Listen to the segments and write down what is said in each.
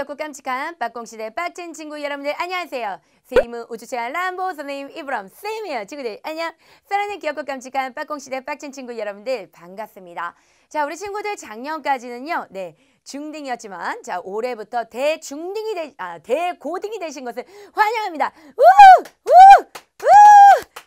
귀엽고 깜찍한 빡공시대 빡친 친구 여러분들 안녕하세요. 세이무 우주체한 람보 선생님 이브럼 세이에요 친구들 안녕. 사랑하는 귀엽고 깜찍한 빡공시대 빡친 친구 여러분들 반갑습니다. 자 우리 친구들 작년까지는요. 네 중등이었지만 자 올해부터 대중등이 되, 아, 대고등이 되신 것을 환영합니다. 우! 우!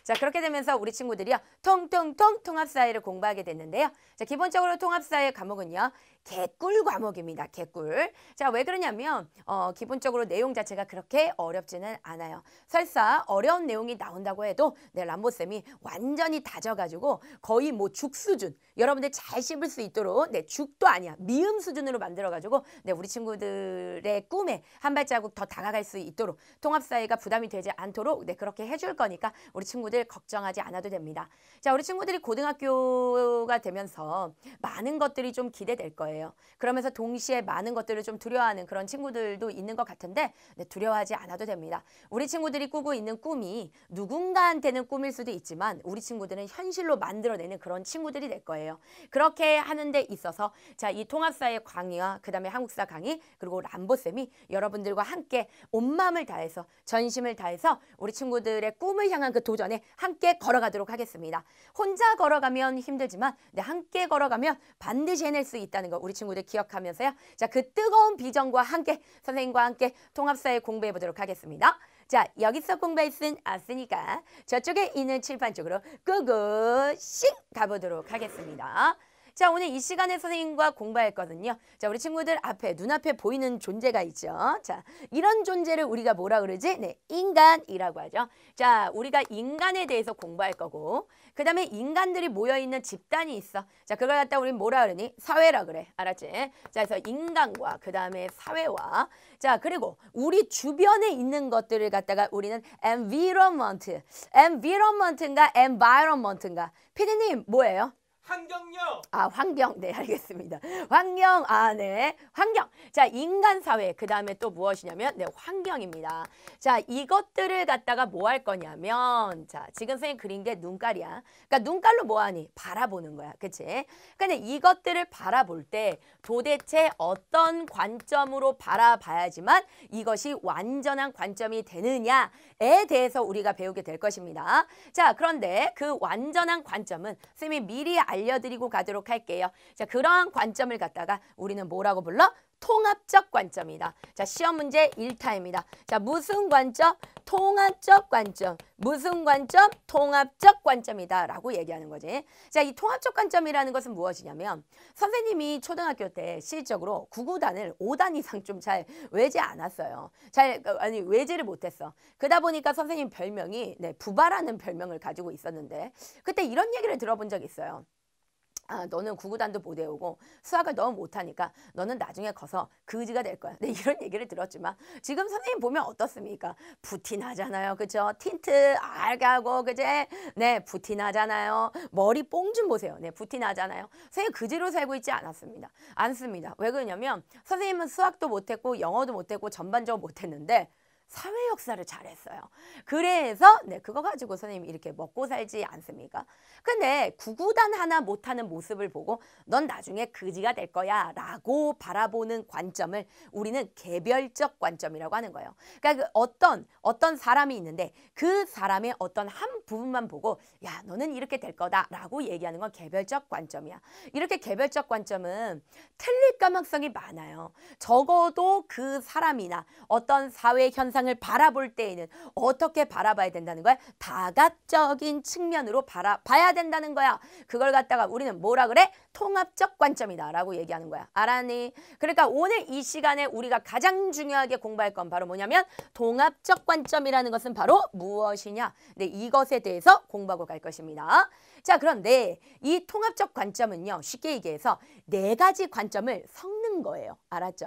자 그렇게 되면서 우리 친구들이요 통통통 통합사회를 공부하게 됐는데요. 자 기본적으로 통합사회 과목은요 개꿀 과목입니다. 개꿀. 자, 왜 그러냐면 어, 기본적으로 내용 자체가 그렇게 어렵지는 않아요. 설사 어려운 내용이 나온다고 해도 네, 람보쌤이 완전히 다져가지고 거의 뭐 죽 수준, 여러분들 잘 씹을 수 있도록 네, 죽도 아니야. 미음 수준으로 만들어가지고 네, 우리 친구들의 꿈에 한 발자국 더 다가갈 수 있도록 통합사회가 부담이 되지 않도록 네, 그렇게 해줄 거니까 우리 친구들 걱정하지 않아도 됩니다. 자, 우리 친구들이 고등학교가 되면서 많은 것들이 좀 기대될 거예요. 거예요. 그러면서 동시에 많은 것들을 좀 두려워하는 그런 친구들도 있는 것 같은데 네, 두려워하지 않아도 됩니다. 우리 친구들이 꾸고 있는 꿈이 누군가한테는 꿈일 수도 있지만 우리 친구들은 현실로 만들어내는 그런 친구들이 될 거예요. 그렇게 하는 데 있어서 자이 통합사의 강의와 그 다음에 한국사 강의 그리고 람보쌤이 여러분들과 함께 온 마음을 다해서 전심을 다해서 우리 친구들의 꿈을 향한 그 도전에 함께 걸어가도록 하겠습니다. 혼자 걸어가면 힘들지만 네, 함께 걸어가면 반드시 해낼 수 있다는 거 우리 친구들 기억하면서요. 자, 그 뜨거운 비전과 함께 선생님과 함께 통합사회 공부해 보도록 하겠습니다. 자, 여기서 공부할 순 없으니까 저쪽에 있는 칠판 쪽으로 꾸구씩 가보도록 하겠습니다. 자, 오늘 이 시간에 선생님과 공부했거든요. 자, 우리 친구들 앞에, 눈앞에 보이는 존재가 있죠. 자, 이런 존재를 우리가 뭐라 그러지? 네, 인간이라고 하죠. 자, 우리가 인간에 대해서 공부할 거고, 그 다음에 인간들이 모여있는 집단이 있어. 자, 그걸 갖다 우리 뭐라 그러니? 사회라 그래. 알았지? 자, 그래서 인간과, 그 다음에 사회와, 자, 그리고 우리 주변에 있는 것들을 갖다가 우리는 environment, environment인가 environment인가. 피디님, 뭐예요? 환경요 아, 환경. 네, 알겠습니다. 환경. 아, 네. 환경. 자, 인간 사회. 그다음에 또 무엇이냐면 네, 환경입니다. 자, 이것들을 갖다가 뭐 할 거냐면 자, 지금 선생님 그린 게 눈깔이야. 그러니까 눈깔로 뭐 하니? 바라보는 거야. 그렇지? 근데 그러니까 이것들을 바라볼 때 도대체 어떤 관점으로 바라봐야지만 이것이 완전한 관점이 되느냐? 에 대해서 우리가 배우게 될 것입니다. 자, 그런데 그 완전한 관점은 선생님이 미리 알려드리고 가도록 할게요. 자, 그러한 관점을 갖다가 우리는 뭐라고 불러? 통합적 관점이다. 자, 시험 문제 1타입니다. 자, 무슨 관점? 통합적 관점. 무슨 관점? 통합적 관점이다. 라고 얘기하는 거지. 자, 이 통합적 관점이라는 것은 무엇이냐면 선생님이 초등학교 때실적으로 9구단을 5단 이상 좀 잘 외지 않았어요. 잘, 아니, 외지를 못했어. 그러다 보니까 선생님 별명이 네, 부바라는 별명을 가지고 있었는데 그때 이런 얘기를 들어본 적이 있어요. 아, 너는 구구단도 못 외우고 수학을 너무 못하니까 너는 나중에 커서 그지가 될 거야. 네, 이런 얘기를 들었지만 지금 선생님 보면 어떻습니까? 부티나잖아요. 그죠? 틴트 알하고 그제? 네, 부티나잖아요. 머리 뽕 좀 보세요. 네, 부티나잖아요. 선생님 그지로 살고 있지 않았습니다. 않습니다. 왜 그러냐면 선생님은 수학도 못했고 영어도 못했고 전반적으로 못했는데 사회 역사를 잘했어요. 그래서 네 그거 가지고 선생님이 렇게 먹고 살지 않습니까? 근데 구구단 하나 못하는 모습을 보고 넌 나중에 그지가 될 거야 라고 바라보는 관점을 우리는 개별적 관점이라고 하는 거예요. 그러니까 그 어떤 어떤 사람이 있는데 그 사람의 어떤 한 부분만 보고 야 너는 이렇게 될 거다 라고 얘기하는 건 개별적 관점이야. 이렇게 개별적 관점은 틀릴 가능성이 많아요. 적어도 그 사람이나 어떤 사회 현상 세상을 바라볼 때에는 어떻게 바라봐야 된다는 거야? 다각적인 측면으로 바라봐야 된다는 거야. 그걸 갖다가 우리는 뭐라 그래? 통합적 관점이다 라고 얘기하는 거야. 알았니? 그러니까 오늘 이 시간에 우리가 가장 중요하게 공부할 건 바로 뭐냐면 통합적 관점이라는 것은 바로 무엇이냐? 네, 이것에 대해서 공부하고 갈 것입니다. 자, 그런데 이 통합적 관점은요. 쉽게 얘기해서 네 가지 관점을 섞는 거예요. 알았죠?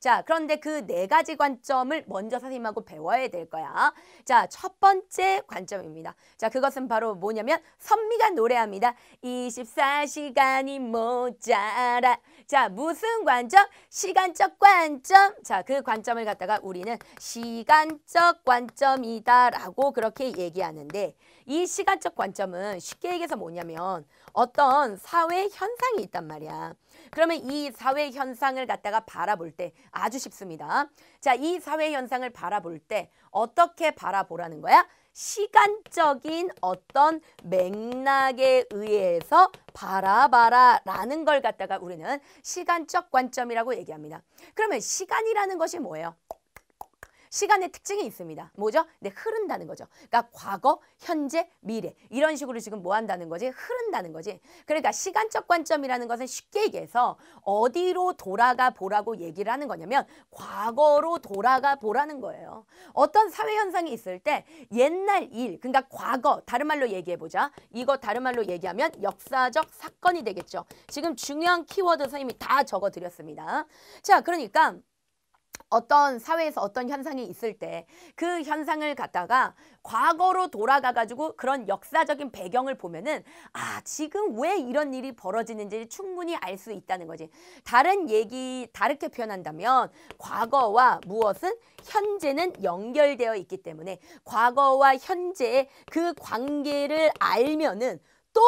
자, 그런데 그 네 가지 관점을 먼저 선생님하고 배워야 될 거야. 자, 첫 번째 관점입니다. 자, 그것은 바로 뭐냐면 선미가 노래합니다. 24시간이 모자라. 자, 무슨 관점? 시간적 관점. 자, 그 관점을 갖다가 우리는 시간적 관점이다라고 그렇게 얘기하는데 이 시간적 관점은 쉽게 얘기해서 뭐냐면 어떤 사회 현상이 있단 말이야. 그러면 이 사회 현상을 갖다가 바라볼 때 아주 쉽습니다. 자, 이 사회 현상을 바라볼 때 어떻게 바라보라는 거야? 시간적인 어떤 맥락에 의해서 바라봐라라는 걸 갖다가 우리는 시간적 관점이라고 얘기합니다. 그러면 시간이라는 것이 뭐예요? 시간의 특징이 있습니다. 뭐죠? 네, 흐른다는 거죠. 그러니까 과거, 현재, 미래 이런 식으로 지금 뭐 한다는 거지? 흐른다는 거지. 그러니까 시간적 관점이라는 것은 쉽게 얘기해서 어디로 돌아가 보라고 얘기를 하는 거냐면 과거로 돌아가 보라는 거예요. 어떤 사회 현상이 있을 때 옛날 일, 그러니까 과거, 다른 말로 얘기해 보자. 이거 다른 말로 얘기하면 역사적 사건이 되겠죠. 지금 중요한 키워드 선생님이 다 적어 드렸습니다. 자, 그러니까 어떤 사회에서 어떤 현상이 있을 때 그 현상을 갖다가 과거로 돌아가 가지고 그런 역사적인 배경을 보면은 아 지금 왜 이런 일이 벌어지는지 충분히 알 수 있다는 거지 다른 얘기 다르게 표현한다면 과거와 무엇은 현재는 연결되어 있기 때문에 과거와 현재의 그 관계를 알면은 또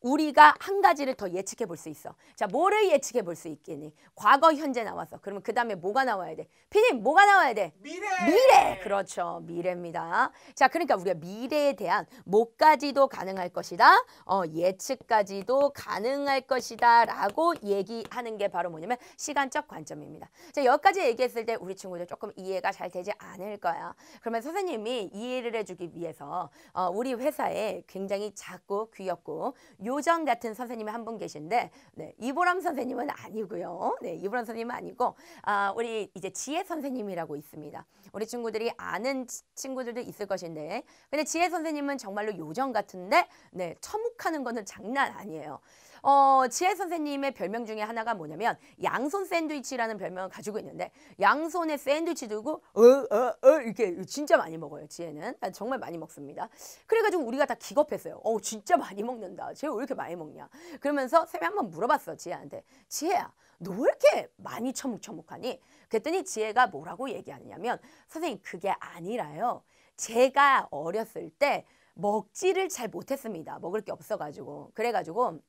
우리가 한 가지를 더 예측해 볼 수 있어. 자, 뭐를 예측해 볼 수 있겠니? 과거, 현재 나왔어. 그러면 그 다음에 뭐가 나와야 돼? 피님, 뭐가 나와야 돼? 미래! 미래! 그렇죠. 미래입니다. 자, 그러니까 우리가 미래에 대한 뭐까지도 가능할 것이다. 어, 예측까지도 가능할 것이다. 라고 얘기하는 게 바로 뭐냐면 시간적 관점입니다. 자, 여기까지 얘기했을 때 우리 친구들 조금 이해가 잘 되지 않을 거야. 그러면 선생님이 이해를 해주기 위해서 어, 우리 회사에 굉장히 작고 귀엽고 요정 같은 선생님이 한 분 계신데 네, 이보람 선생님은 아니고요. 네, 이보람 선생님은 아니고 아, 우리 이제 지혜 선생님이라고 있습니다. 우리 친구들이 아는 친구들도 있을 것인데 근데 지혜 선생님은 정말로 요정 같은데 네, 처묵하는 거는 장난 아니에요. 어, 지혜 선생님의 별명 중에 하나가 뭐냐면 양손 샌드위치라는 별명을 가지고 있는데 양손에 샌드위치 들고 어어어 어, 어, 이렇게 진짜 많이 먹어요. 지혜는 아, 정말 많이 먹습니다. 그래가지고 우리가 다 기겁했어요. 어 진짜 많이 먹는다. 쟤 왜 이렇게 많이 먹냐? 그러면서 쌤이 한번 물어봤어 지혜한테. 지혜야 너 왜 이렇게 많이 처묵처묵하니? 그랬더니 지혜가 뭐라고 얘기하느냐면 선생님 그게 아니라요. 제가 어렸을 때 먹지를 잘 못했습니다. 먹을 게 없어가지고. 그래가지고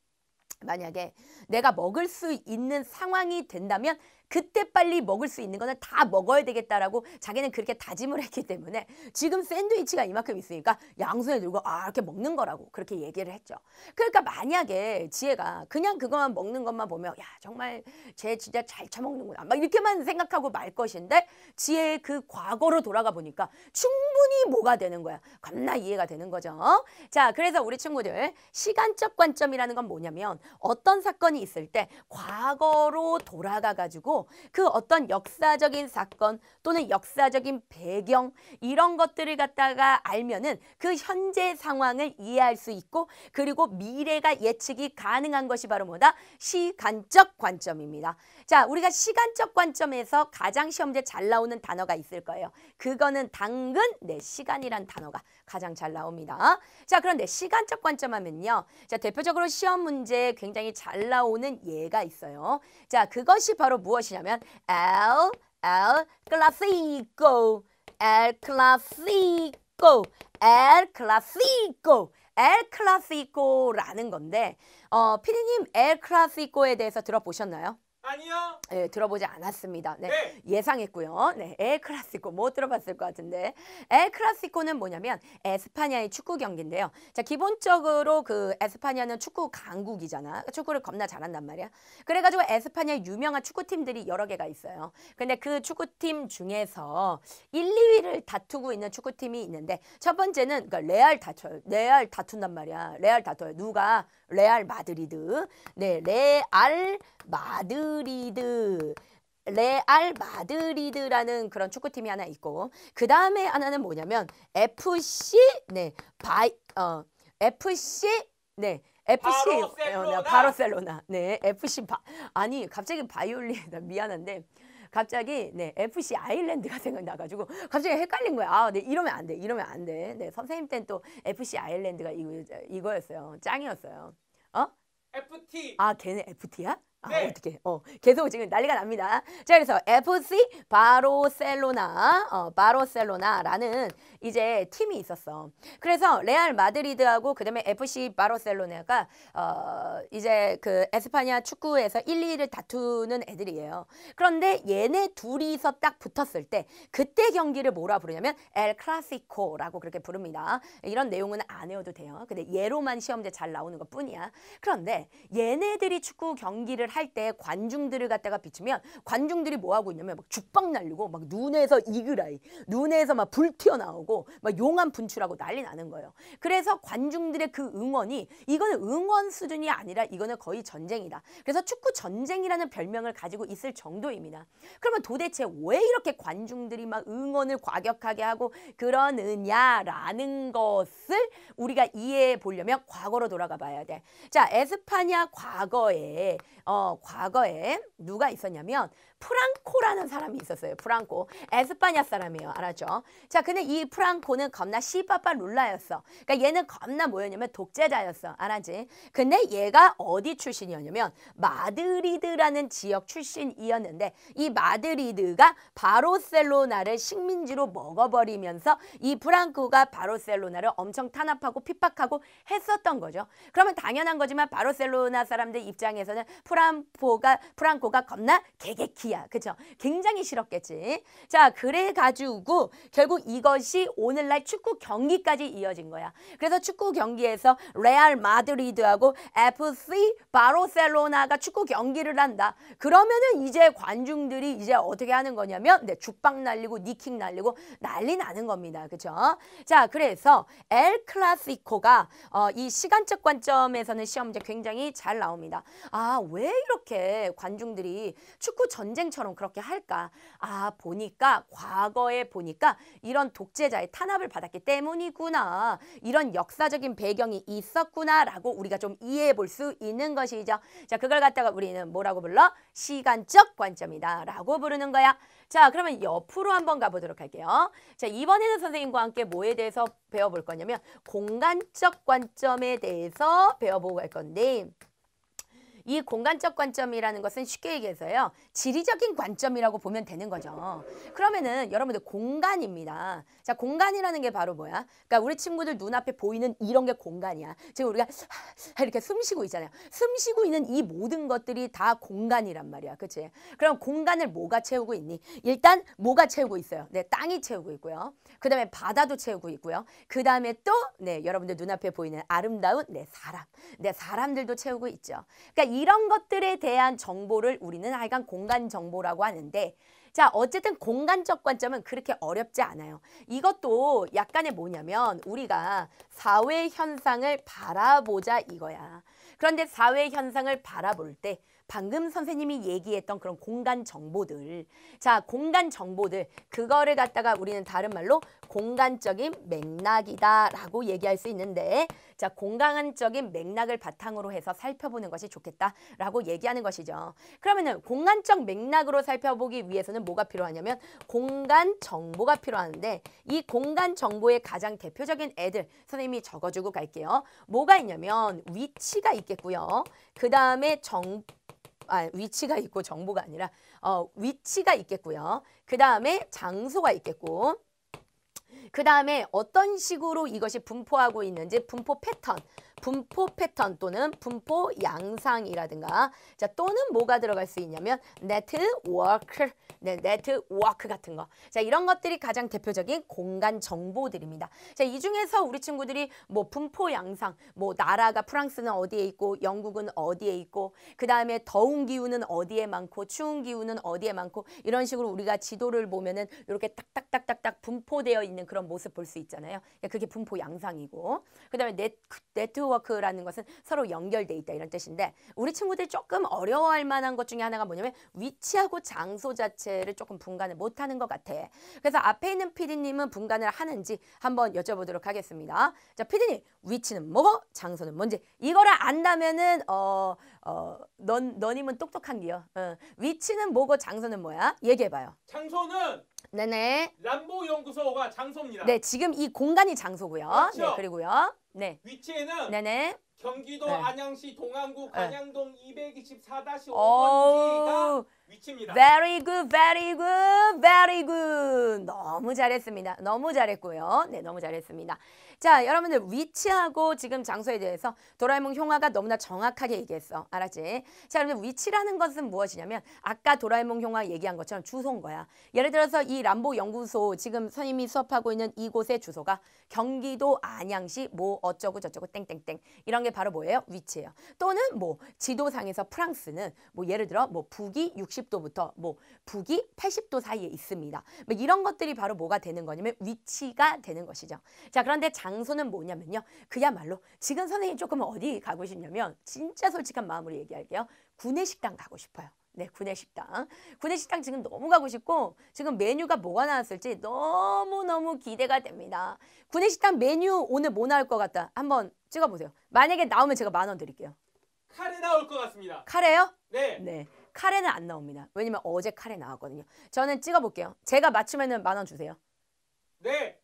만약에 내가 먹을 수 있는 상황이 된다면 그때 빨리 먹을 수 있는 거는 다 먹어야 되겠다라고 자기는 그렇게 다짐을 했기 때문에 지금 샌드위치가 이만큼 있으니까 양손에 들고 아 이렇게 먹는 거라고 그렇게 얘기를 했죠. 그러니까 만약에 지혜가 그냥 그것만 먹는 것만 보면 야 정말 쟤 진짜 잘 처먹는구나 막 이렇게만 생각하고 말 것인데 지혜의 그 과거로 돌아가 보니까 충분히 뭐가 되는 거야. 겁나 이해가 되는 거죠. 자 그래서 우리 친구들 시간적 관점이라는 건 뭐냐면 어떤 사건이 있을 때 과거로 돌아가 가지고 그 어떤 역사적인 사건 또는 역사적인 배경 이런 것들을 갖다가 알면은 그 현재 상황을 이해할 수 있고 그리고 미래가 예측이 가능한 것이 바로 뭐다? 시간적 관점입니다. 자, 우리가 시간적 관점에서 가장 시험제 잘 나오는 단어가 있을 거예요. 그거는 당근, 네, 시간이란 단어가 가장 잘 나옵니다. 자, 그런데 시간적 관점 하면요. 자, 대표적으로 시험 문제 에 굉장히 잘 나오는 예가 있어요. 자, 그것이 바로 무엇이 무엇이냐면 l l Clasico, s l Clasico, s l Clasico, s l Clasico라는 s 건데 어, 피디님 l Clasico에 s 대해서 들어보셨나요? 아니요. 네, 들어보지 않았습니다. 네, 네. 예상했고요. 네, 엘 클라시코 못 들어봤을 것 같은데 엘 클라시코는 뭐냐면 에스파냐의 축구 경기인데요. 자, 기본적으로 그 에스파냐는 축구 강국이잖아. 그러니까 축구를 겁나 잘한단 말이야. 그래가지고 에스파냐의 유명한 축구팀들이 여러 개가 있어요. 근데 그 축구팀 중에서 1, 2위를 다투고 있는 축구팀이 있는데 첫 번째는 그러니까 레알 다투요 레알 다툰단 말이야. 레알 다퉈요. 누가 레알 마드리드. 네, 레알 마드리드. 레알 마드리드라는 그런 축구팀이 하나 있고 그 다음에 하나는 뭐냐면 FC 네 바이 어 FC 네 FC 바로셀로나, 어, 바로셀로네 FC 바 아니 갑자기 바이올린 미안한데 갑자기 네, FC 아일랜드가 생각나가지고 갑자기 헷갈린 거야. 아, 네, 이러면 안 돼. 이러면 안 돼. 네, 선생님 땐 또 FC 아일랜드가 이거, 이거였어요. 짱이었어요. 어? FT. 아, 걔네 FT야? 아, 네. 어떻게? 어, 계속 지금 난리가 납니다. 자, 그래서 FC 바로셀로나, 어, 바로셀로나라는 이제 팀이 있었어. 그래서 레알 마드리드하고 그다음에 FC 바로셀로나가 어, 이제 그 에스파냐 축구에서 1, 2를 다투는 애들이에요. 그런데 얘네 둘이서 딱 붙었을 때 그때 경기를 뭐라 부르냐면 엘 클라시코라고 그렇게 부릅니다. 이런 내용은 안외도 돼요. 근데 얘로만 시험제 잘 나오는 것뿐이야. 그런데 얘네들이 축구 경기를 할때 관중들을 갖다가 비추면 관중들이 뭐 하고 있냐면 막 죽방 날리고 막 눈에서 이글아이 눈에서 막 불 튀어나오고 막 용암 분출하고 난리 나는 거예요. 그래서 관중들의 그 응원이 이거는 응원 수준이 아니라 이거는 거의 전쟁이다. 그래서 축구 전쟁이라는 별명을 가지고 있을 정도입니다. 그러면 도대체 왜 이렇게 관중들이 막 응원을 과격하게 하고 그러느냐라는 것을 우리가 이해해 보려면 과거로 돌아가 봐야 돼. 자, 에스파냐 과거에 어, 과거에 누가 있었냐면 프랑코라는 사람이 있었어요. 프랑코. 에스파냐 사람이에요. 알았죠? 자, 근데 이 프랑코는 겁나 씨빠빠 룰라였어. 그러니까 얘는 겁나 뭐였냐면 독재자였어. 알았지? 근데 얘가 어디 출신이었냐면 마드리드라는 지역 출신이었는데 이 마드리드가 바로셀로나를 식민지로 먹어버리면서 이 프랑코가 바로셀로나를 엄청 탄압하고 핍박하고 했었던 거죠. 그러면 당연한 거지만 바로셀로나 사람들 입장에서는 프랑코가 프랑코가 겁나 개개기 비야. 그죠? 굉장히 싫었겠지. 자, 그래가지고 결국 이것이 오늘날 축구 경기까지 이어진 거야. 그래서 축구 경기에서 레알 마드리드하고 FC 바르셀로나가 축구 경기를 한다. 그러면은 이제 관중들이 이제 어떻게 하는 거냐면 네, 죽빵 날리고 니킥 날리고 난리 나는 겁니다. 그죠? 자, 그래서 엘 클라시코가 어, 이 시간적 관점에서는 시험 제 굉장히 잘 나옵니다. 아, 왜 이렇게 관중들이 축구 전쟁 전쟁처럼 그렇게 할까? 아, 보니까 과거에 보니까 이런 독재자의 탄압을 받았기 때문이구나. 이런 역사적인 배경이 있었구나라고 우리가 좀 이해해 볼 수 있는 것이죠. 자, 그걸 갖다가 우리는 뭐라고 불러? 시간적 관점이다라고 부르는 거야. 자, 그러면 옆으로 한번 가보도록 할게요. 자, 이번에는 선생님과 함께 뭐에 대해서 배워볼 거냐면 공간적 관점에 대해서 배워보고 갈 건데 이 공간적 관점이라는 것은 쉽게 얘기해서요. 지리적인 관점이라고 보면 되는 거죠. 그러면은 여러분들 공간입니다. 자, 공간이라는 게 바로 뭐야? 그러니까 우리 친구들 눈앞에 보이는 이런 게 공간이야. 지금 우리가 이렇게 숨 쉬고 있잖아요. 숨 쉬고 있는 이 모든 것들이 다 공간이란 말이야. 그치? 그럼 공간을 뭐가 채우고 있니? 일단 뭐가 채우고 있어요? 네, 땅이 채우고 있고요. 그 다음에 바다도 채우고 있고요. 그 다음에 또, 네, 여러분들 눈앞에 보이는 아름다운 내 네, 사람. 내 네, 사람들도 채우고 있죠. 그러니까 이런 것들에 대한 정보를 우리는 하여간 공간 정보라고 하는데 자 어쨌든 공간적 관점은 그렇게 어렵지 않아요. 이것도 약간의 뭐냐면 우리가 사회 현상을 바라보자 이거야. 그런데 사회 현상을 바라볼 때 방금 선생님이 얘기했던 그런 공간 정보들 자 공간 정보들 그거를 갖다가 우리는 다른 말로 공간적인 맥락이다 라고 얘기할 수 있는데 자 공간적인 맥락을 바탕으로 해서 살펴보는 것이 좋겠다 라고 얘기하는 것이죠 그러면은 공간적 맥락으로 살펴보기 위해서는 뭐가 필요하냐면 공간 정보가 필요한데 이 공간 정보의 가장 대표적인 애들 선생님이 적어주고 갈게요 뭐가 있냐면 위치가 있겠고요 그 다음에 정 아, 위치가 있고 정보가 아니라 어, 위치가 있겠고요. 그 다음에 장소가 있겠고 그 다음에 어떤 식으로 이것이 분포하고 있는지 분포 패턴 분포 패턴 또는 분포 양상이라든가 자 또는 뭐가 들어갈 수 있냐면 네트워크, 네, 네트워크 같은 거. 자 이런 것들이 가장 대표적인 공간 정보들입니다. 자 이 중에서 우리 친구들이 뭐 분포 양상, 뭐 나라가 프랑스는 어디에 있고 영국은 어디에 있고 그 다음에 더운 기후는 어디에 많고 추운 기후는 어디에 많고 이런 식으로 우리가 지도를 보면은 이렇게 딱딱딱딱딱 분포되어 있는 그런 모습 볼 수 있잖아요. 그러니까 그게 분포 양상이고 그 다음에 네트, 네트워크 네트워크라는 것은 서로 연결돼 있다 이런 뜻인데 우리 친구들이 조금 어려워할 만한 것 중에 하나가 뭐냐면 위치하고 장소 자체를 조금 분간을 못하는 것 같아. 그래서 앞에 있는 피디님은 분간을 하는지 한번 여쭤보도록 하겠습니다. 자, 피디님 위치는 뭐고 장소는 뭔지 이거를 안다면은 어, 어, 넌, 너님은 똑똑한 기요. 어. 위치는 뭐고 장소는 뭐야? 얘기해봐요. 장소는 네네. 람보 연구소가 장소입니다. 네, 지금 이 공간이 장소고요. 네, 그렇죠. 네, 그리고요. 네. 위치에는 네네. 경기도 네. 안양시 동안구 네. 관양동 네. 224-5번지가 위치입니다. Very good, very good, very good. 너무 잘했습니다. 너무 잘했고요. 네, 너무 잘했습니다. 자, 여러분들 위치하고 지금 장소에 대해서 도라에몽 형화가 너무나 정확하게 얘기했어. 알았지? 자, 여러분들 위치라는 것은 무엇이냐면 아까 도라에몽 형화 얘기한 것처럼 주소인 거야. 예를 들어서 이 람보 연구소 지금 선임이 수업하고 있는 이곳의 주소가 경기도 안양시 뭐 어쩌고 저쩌고 땡땡땡 이런 게 바로 뭐예요? 위치예요. 또는 뭐 지도상에서 프랑스는 뭐 예를 들어 뭐 북이 60도부터 뭐 북이 80도 사이에 있습니다. 뭐 이런 것들이 바로 뭐가 되는 거냐면 위치가 되는 것이죠. 자, 그런데 장 장소는 뭐냐면요. 그야말로 지금 선생님 조금 어디 가고 싶냐면 진짜 솔직한 마음으로 얘기할게요. 구내식당 가고 싶어요. 네, 구내식당. 구내식당 지금 너무 가고 싶고 지금 메뉴가 뭐가 나왔을지 너무너무 기대가 됩니다. 구내식당 메뉴 오늘 뭐 나올 것 같다. 한번 찍어보세요. 만약에 나오면 제가 만원 드릴게요. 카레 나올 것 같습니다. 카레요? 네. 네. 카레는 안 나옵니다. 왜냐면 어제 카레 나왔거든요. 저는 찍어볼게요. 제가 맞추면 만원 주세요. 네.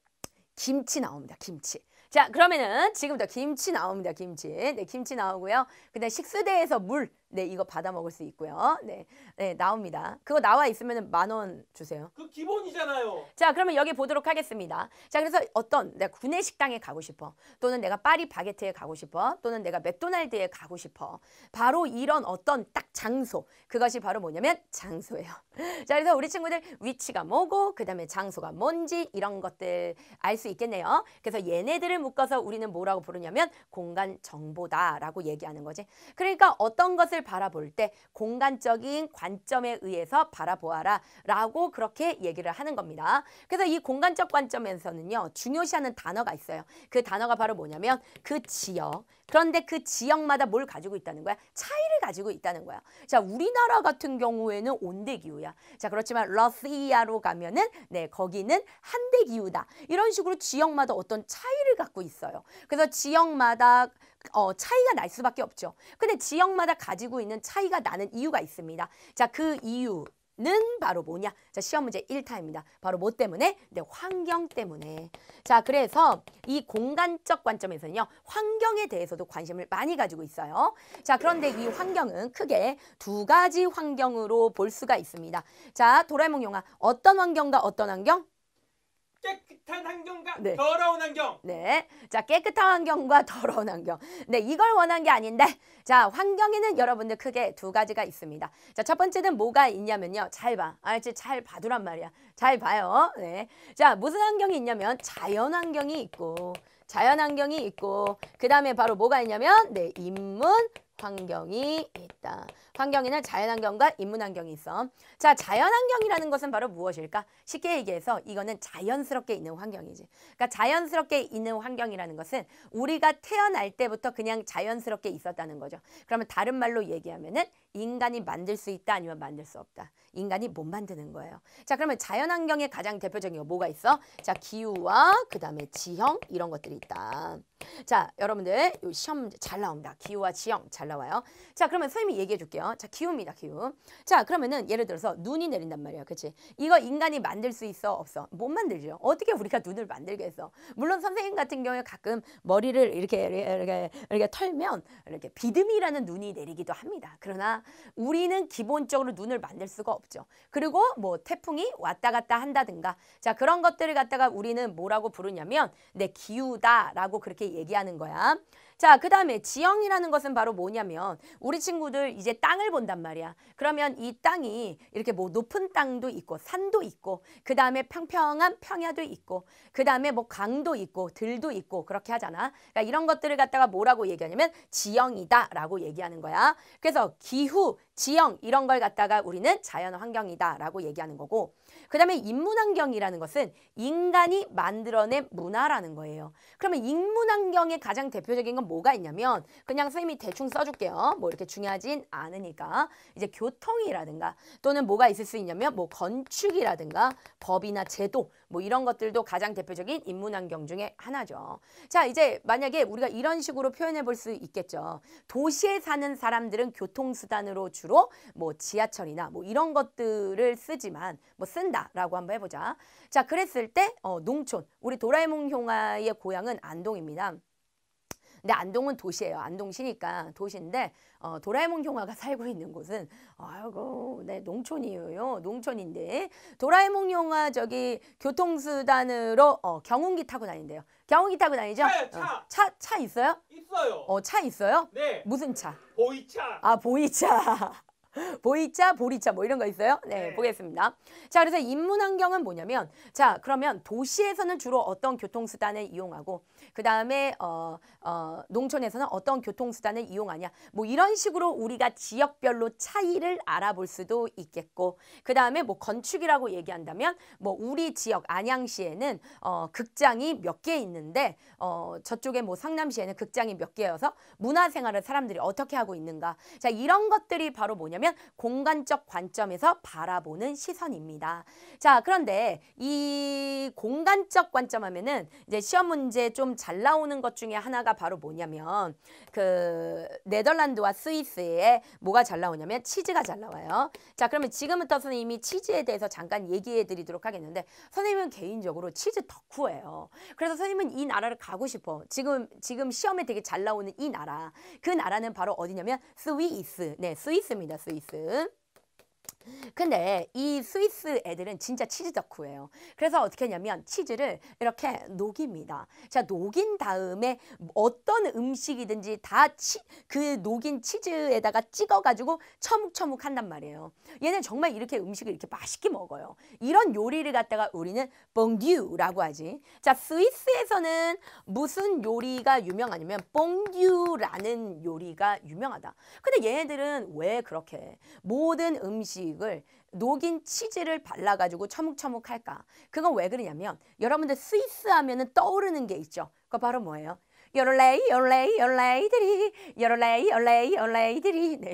김치 나옵니다. 김치. 자 그러면은 지금부터 김치 나옵니다. 김치. 네, 김치 나오고요. 그다음 식수대에서 물 네, 이거 받아 먹을 수 있고요. 네, 네 나옵니다. 그거 나와 있으면 만원 주세요. 그 기본이잖아요. 자, 그러면 여기 보도록 하겠습니다. 자, 그래서 어떤 내가 구내 식당에 가고 싶어, 또는 내가 파리 바게트에 가고 싶어, 또는 내가 맥도날드에 가고 싶어. 바로 이런 어떤 딱 장소, 그것이 바로 뭐냐면 장소예요. 자, 그래서 우리 친구들 위치가 뭐고, 그 다음에 장소가 뭔지 이런 것들 알 수 있겠네요. 그래서 얘네들을 묶어서 우리는 뭐라고 부르냐면 공간 정보다라고 얘기하는 거지. 그러니까 어떤 것을 것을 바라볼 때 공간적인 관점에 의해서 바라보아라 라고 그렇게 얘기를 하는 겁니다. 그래서 이 공간적 관점에서는요. 중요시하는 단어가 있어요. 그 단어가 바로 뭐냐면 그 지역, 그런데 그 지역마다 뭘 가지고 있다는 거야? 차이를 가지고 있다는 거야. 자, 우리나라 같은 경우에는 온대기후야. 자, 그렇지만 러시아로 가면은 네, 거기는 한대기후다. 이런 식으로 지역마다 어떤 차이를 갖고 있어요. 그래서 지역마다 어, 차이가 날 수밖에 없죠. 근데 지역마다 가지고 있는 차이가 나는 이유가 있습니다. 자, 그 이유 는 바로 뭐냐? 자, 시험 문제 일타입니다 바로 뭐 때문에? 네, 환경 때문에. 자, 그래서 이 공간적 관점에서는요. 환경에 대해서도 관심을 많이 가지고 있어요. 자, 그런데 이 환경은 크게 두 가지 환경으로 볼 수가 있습니다. 자, 도라에몽 영화 어떤 환경과 어떤 환경? 깨끗한 환경과 네. 더러운 환경. 네. 자, 깨끗한 환경과 더러운 환경. 네, 이걸 원한 게 아닌데. 자, 환경에는 여러분들 크게 두 가지가 있습니다. 자, 첫 번째는 뭐가 있냐면요. 잘 봐. 알지? 잘 봐두란 말이야. 잘 봐요. 네. 자, 무슨 환경이 있냐면 자연 환경이 있고 자연 환경이 있고 그다음에 바로 뭐가 있냐면 네, 인문, 환경이 있다. 환경에는 자연환경과 인문환경이 있어. 자, 자연환경이라는 것은 바로 무엇일까? 쉽게 얘기해서 이거는 자연스럽게 있는 환경이지. 그러니까 자연스럽게 있는 환경이라는 것은 우리가 태어날 때부터 그냥 자연스럽게 있었다는 거죠. 그러면 다른 말로 얘기하면은 인간이 만들 수 있다 아니면 만들 수 없다. 인간이 못 만드는 거예요. 자, 그러면 자연환경의 가장 대표적인 게 뭐가 있어? 자, 기후와 그다음에 지형 이런 것들이 있다. 자, 여러분들 요 시험 잘 나옵니다. 기후와 지형 잘 나와요. 자, 그러면 선생님이 얘기해 줄게요. 자, 기호입니다. 기후 자, 그러면은 예를 들어서 눈이 내린단 말이에요 그치? 이거 인간이 만들 수 있어? 없어? 못 만들죠. 어떻게 우리가 눈을 만들겠어? 물론 선생님 같은 경우에 가끔 머리를 이렇게, 이렇게, 이렇게 털면 이렇게 비듬이라는 눈이 내리기도 합니다. 그러나 우리는 기본적으로 눈을 만들 수가 없죠. 그리고 뭐 태풍이 왔다 갔다 한다든가 자, 그런 것들을 갖다가 우리는 뭐라고 부르냐면 내기후다라고 그렇게 이렇게 얘기하는 거야. 자, 그 다음에 지형이라는 것은 바로 뭐냐면 우리 친구들 이제 땅을 본단 말이야. 그러면 이 땅이 이렇게 뭐 높은 땅도 있고 산도 있고 그 다음에 평평한 평야도 있고 그 다음에 뭐 강도 있고 들도 있고 그렇게 하잖아. 그러니까 이런 것들을 갖다가 뭐라고 얘기하냐면 지형이다 라고 얘기하는 거야. 그래서 기후, 지형 이런 걸 갖다가 우리는 자연 환경이다 라고 얘기하는 거고 그 다음에 인문환경이라는 것은 인간이 만들어낸 문화라는 거예요. 그러면 인문환경의 가장 대표적인 건 뭐가 있냐면 그냥 선생님이 대충 써줄게요. 뭐 이렇게 중요하진 않으니까 이제 교통이라든가 또는 뭐가 있을 수 있냐면 뭐 건축이라든가 법이나 제도 뭐 이런 것들도 가장 대표적인 인문환경 중에 하나죠. 자 이제 만약에 우리가 이런 식으로 표현해 볼 수 있겠죠. 도시에 사는 사람들은 교통수단으로 주로 뭐 지하철이나 뭐 이런 것들을 쓰지만 뭐 쓴다. 라고 한번 해보자. 자, 그랬을 때 어, 농촌. 우리 도라에몽 형아의 고향은 안동입니다. 근데 안동은 도시예요. 안동시니까 도시인데 어, 도라에몽 형아가 살고 있는 곳은 아이고 네 농촌이에요. 농촌인데 도라에몽 형아 저기 교통수단으로 어, 경운기 타고 다닌대요. 경운기 타고 다니죠? 차요, 어, 차. 어, 차, 차 있어요? 있어요. 어, 차 있어요? 네. 무슨 차? 보이차. 아, 보이차. 보이자 보리차 뭐 이런 거 있어요? 네, 네, 보겠습니다. 자, 그래서 인문환경은 뭐냐면 자, 그러면 도시에서는 주로 어떤 교통수단을 이용하고 그 다음에 어, 어, 농촌에서는 어떤 교통수단을 이용하냐 뭐 이런 식으로 우리가 지역별로 차이를 알아볼 수도 있겠고 그 다음에 뭐 건축이라고 얘기한다면 뭐 우리 지역 안양시에는 어, 극장이 몇 개 있는데 어, 저쪽에 뭐 상남시에는 극장이 몇 개여서 문화생활을 사람들이 어떻게 하고 있는가 자 이런 것들이 바로 뭐냐면 공간적 관점에서 바라보는 시선입니다. 자 그런데 이 공간적 관점 하면은 이제 시험 문제 좀잘 나오는 것 중에 하나가 바로 뭐냐면 그 네덜란드와 스위스에 뭐가 잘 나오냐면 치즈가 잘 나와요. 자 그러면 지금부터 선생님이 치즈에 대해서 잠깐 얘기해 드리도록 하겠는데 선생님은 개인적으로 치즈 덕후예요. 그래서 선생님은 이 나라를 가고 싶어. 지금 지금 시험에 되게 잘 나오는 이 나라. 그 나라는 바로 어디냐면 스위스. 네, 스위스입니다. 스위스. 근데 이 스위스 애들은 진짜 치즈 덕후예요. 그래서 어떻게 했냐면 치즈를 이렇게 녹입니다. 자, 녹인 다음에 어떤 음식이든지 다 그 녹인 치즈에다가 찍어가지고 처묵처묵 한단 말이에요. 얘는 정말 이렇게 음식을 이렇게 맛있게 먹어요. 이런 요리를 갖다가 우리는 봉듀라고 하지. 자, 스위스에서는 무슨 요리가 유명하냐면 봉듀라는 요리가 유명하다. 근데 얘네들은 왜 그렇게 모든 음식 이익을 녹인 치즈를 발라가지고 처묵처묵 할까? 그건 왜 그러냐면 여러분들 스위스 하면 떠오르는 게 있죠. 그거 바로 뭐예요? 요럴레이 요럴레이 요럴레이들이 요럴레이 요럴레이 요럴레이들이 네,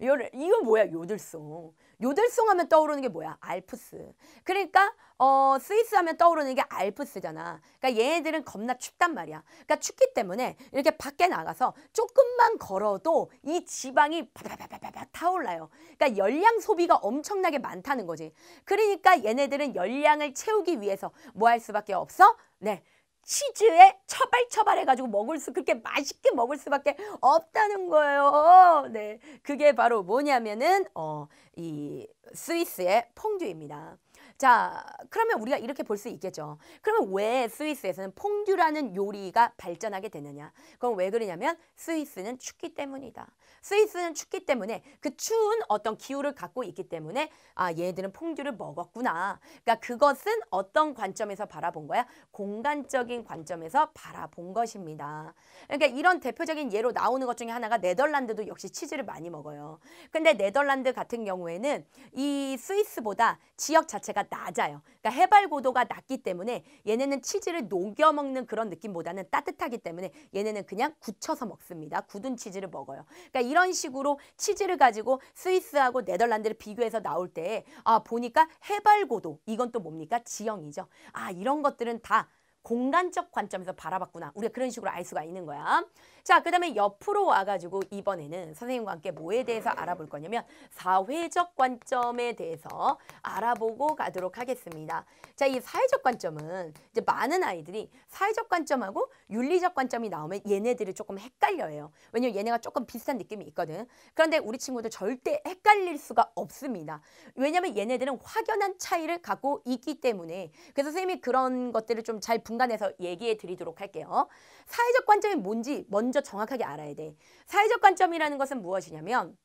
이거 뭐야 요들송 요들송 하면 떠오르는 게 뭐야 알프스 그러니까 어, 스위스 하면 떠오르는 게 알프스잖아 그러니까 얘네들은 겁나 춥단 말이야 그러니까 춥기 때문에 이렇게 밖에 나가서 조금만 걸어도 이 지방이 바바바바바 타올라요 그러니까 열량 소비가 엄청나게 많다는 거지 그러니까 얘네들은 열량을 채우기 위해서 뭐 할 수밖에 없어? 네 치즈에 처발처발해가지고 먹을 수 그렇게 맛있게 먹을 수밖에 없다는 거예요. 네, 그게 바로 뭐냐면은 어, 이 스위스의 퐁듀입니다. 자, 그러면 우리가 이렇게 볼 수 있겠죠. 그러면 왜 스위스에서는 퐁듀라는 요리가 발전하게 되느냐? 그럼왜 그러냐면 스위스는 춥기 때문이다. 스위스는 춥기 때문에 그 추운 어떤 기후를 갖고 있기 때문에 아, 얘들은 퐁듀를 먹었구나. 그러니까 그것은 어떤 관점에서 바라본 거야? 공간적인 관점에서 바라본 것입니다. 그러니까 이런 대표적인 예로 나오는 것 중에 하나가 네덜란드도 역시 치즈를 많이 먹어요. 근데 네덜란드 같은 경우에는 이 스위스보다 지역 자체가 낮아요. 그러니까 해발 고도가 낮기 때문에 얘네는 치즈를 녹여 먹는 그런 느낌보다는 따뜻하기 때문에 얘네는 그냥 굳혀서 먹습니다. 굳은 치즈를 먹어요. 그러니까 이런 식으로 치즈를 가지고 스위스하고 네덜란드를 비교해서 나올 때 아, 보니까 해발 고도 이건 또 뭡니까? 지형이죠. 아, 이런 것들은 다 공간적 관점에서 바라봤구나. 우리가 그런 식으로 알 수가 있는 거야. 자, 그 다음에 옆으로 와가지고 이번에는 선생님과 함께 뭐에 대해서 알아볼 거냐면 사회적 관점에 대해서 알아보고 가도록 하겠습니다. 자, 이 사회적 관점은 이제 많은 아이들이 사회적 관점하고 윤리적 관점이 나오면 얘네들이 조금 헷갈려요. 왜냐면 얘네가 조금 비슷한 느낌이 있거든. 그런데 우리 친구들 절대 헷갈릴 수가 없습니다. 왜냐면 얘네들은 확연한 차이를 갖고 있기 때문에 그래서 선생님이 그런 것들을 좀 잘 분간해서 얘기해 드리도록 할게요. 사회적 관점이 뭔지 먼저 정확하게 알아야 돼. 사회적 관점이라는 것은 무엇이냐면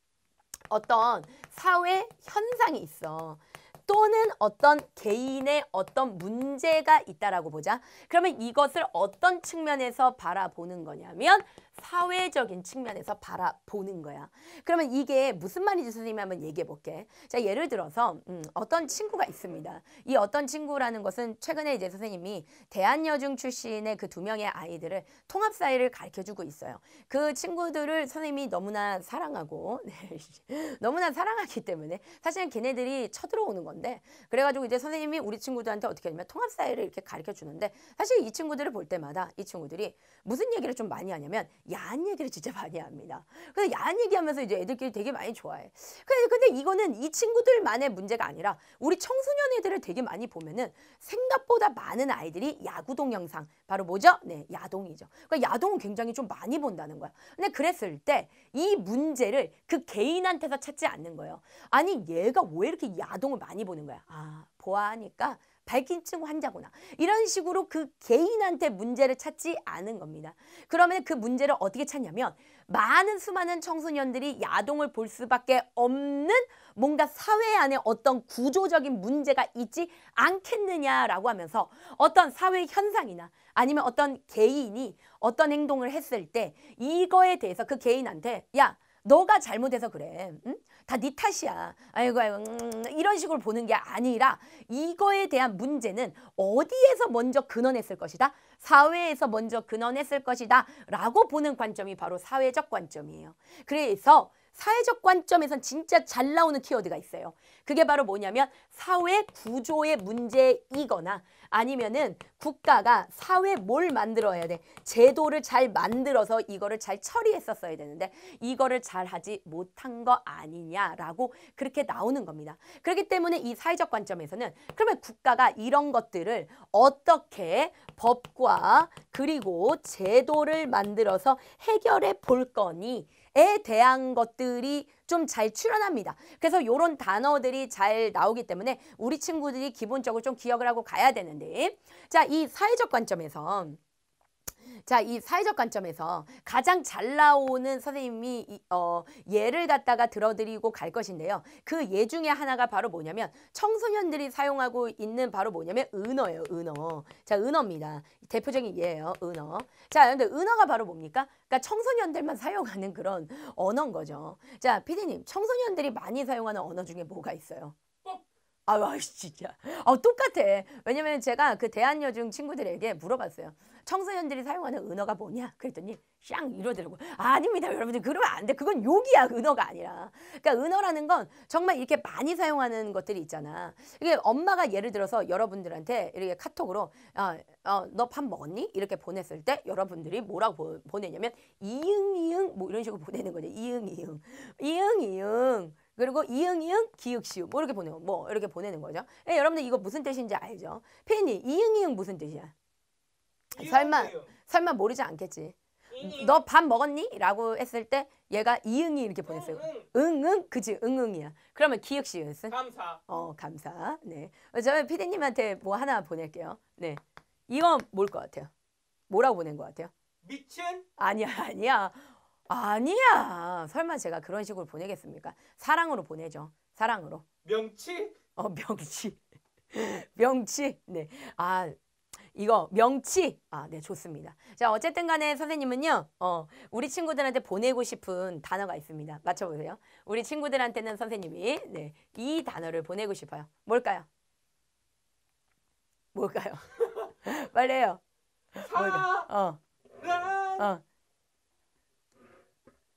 어떤 사회 현상이 있어. 또는 어떤 개인의 어떤 문제가 있다라고 보자. 그러면 이것을 어떤 측면에서 바라보는 거냐면 사회적인 측면에서 바라보는 거야. 그러면 이게 무슨 말인지 선생님이 한번 얘기해 볼게. 자, 예를 들어서 음, 어떤 친구가 있습니다. 이 어떤 친구라는 것은 최근에 이제 선생님이 대한여중 출신의 그 두 명의 아이들을 통합 사회를 가르쳐 주고 있어요. 그 친구들을 선생님이 너무나 사랑하고 네, 너무나 사랑하기 때문에 사실은 걔네들이 쳐들어오는 건데 그래가지고 이제 선생님이 우리 친구들한테 어떻게 하냐면 통합 사회를 이렇게 가르쳐 주는데 사실 이 친구들을 볼 때마다 이 친구들이 무슨 얘기를 좀 많이 하냐면 야한 얘기를 진짜 많이 합니다. 그래서 야한 얘기하면서 이제 애들끼리 되게 많이 좋아해. 근데, 그, 근데 이거는 이 친구들만의 문제가 아니라 우리 청소년 애들을 되게 많이 보면은 생각보다 많은 아이들이 야구 동영상 바로 뭐죠? 네, 야동이죠. 그러니까 야동은 굉장히 좀 많이 본다는 거야. 근데 그랬을 때 이 문제를 그 개인한테서 찾지 않는 거예요. 아니 얘가 왜 이렇게 야동을 많이 보는 거야? 아 보아하니까 발기증 환자구나. 이런 식으로 그 개인한테 문제를 찾지 않은 겁니다. 그러면 그 문제를 어떻게 찾냐면 많은 수많은 청소년들이 야동을 볼 수밖에 없는 뭔가 사회 안에 어떤 구조적인 문제가 있지 않겠느냐라고 하면서 어떤 사회 현상이나 아니면 어떤 개인이 어떤 행동을 했을 때 이거에 대해서 그 개인한테 야 너가 잘못해서 그래. 응? 다네 탓이야. 아이고 아이고 음, 음, 이런 식으로 보는 게 아니라 이거에 대한 문제는 어디에서 먼저 근원했을 것이다. 사회에서 먼저 근원했을 것이다. 라고 보는 관점이 바로 사회적 관점이에요. 그래서 사회적 관점에선 진짜 잘 나오는 키워드가 있어요. 그게 바로 뭐냐면 사회 구조의 문제이거나 아니면은 국가가 사회 뭘 만들어야 돼. 제도를 잘 만들어서 이거를 잘 처리했었어야 되는데 이거를 잘 하지 못한 거 아니냐라고 그렇게 나오는 겁니다. 그렇기 때문에 이 사회적 관점에서는 그러면 국가가 이런 것들을 어떻게 법과 그리고 제도를 만들어서 해결해 볼 거니 에 대한 것들이 좀 잘 출연합니다. 그래서 이런 단어들이 잘 나오기 때문에 우리 친구들이 기본적으로 좀 기억을 하고 가야 되는데 자, 이 사회적 관점에서 자, 이 사회적 관점에서 가장 잘 나오는 선생님이 이, 어, 예를 갖다가 들어드리고 갈 것인데요. 그 예 중에 하나가 바로 뭐냐면 청소년들이 사용하고 있는 바로 뭐냐면 은어예요. 은어. 자, 은어입니다. 대표적인 예예요. 은어. 자, 그런데 은어가 바로 뭡니까? 그러니까 청소년들만 사용하는 그런 언어인 거죠. 자, 피디님, 청소년들이 많이 사용하는 언어 중에 뭐가 있어요? 아유, 진짜. 아, 똑같아. 왜냐면 제가 그 대한여중 친구들에게 물어봤어요. 청소년들이 사용하는 은어가 뭐냐? 그랬더니 샹 이러더라고. 아닙니다, 여러분들. 그러면 안 돼. 그건 욕이야, 은어가 아니라. 그러니까 은어라는 건 정말 이렇게 많이 사용하는 것들이 있잖아. 이게 엄마가 예를 들어서 여러분들한테 이렇게 카톡으로 어, 어, 너밥 먹었니? 이렇게 보냈을 때 여러분들이 뭐라고 보내냐면 이응 이응 뭐 이런 식으로 보내는 거죠. 이응 이응. 이응 이응. 그리고 이응 이응 기역 시음 뭐 이렇게 보내요. 뭐 이렇게 보내는 거죠. 예, 여러분들 이거 무슨 뜻인지 알죠? 피디 이응 이응 무슨 뜻이야? 설마 설마 모르지 않겠지. 너 밥 먹었니? 라고 했을 때 얘가 이응이 이렇게 보냈어요. 응응, 응응? 그지 응응이야. 그러면 기역 씨은 쓴. 감사. 어 감사. 네. 어, 저는 피디님한테 뭐 하나 보낼게요. 네. 이건 뭘것 같아요? 뭐라고 보낸 것 같아요? 미친? 아니야 아니야. 아니야. 설마 제가 그런 식으로 보내겠습니까? 사랑으로 보내죠. 사랑으로. 명치? 어, 명치. 명치. 네. 아, 이거 명치. 아, 네, 좋습니다. 자, 어쨌든 간에 선생님은요. 어, 우리 친구들한테 보내고 싶은 단어가 있습니다. 맞춰 보세요. 우리 친구들한테는 선생님이 네, 이 단어를 보내고 싶어요. 뭘까요? 뭘까요? 빨리 해요 사. 뭘까? 어. 어.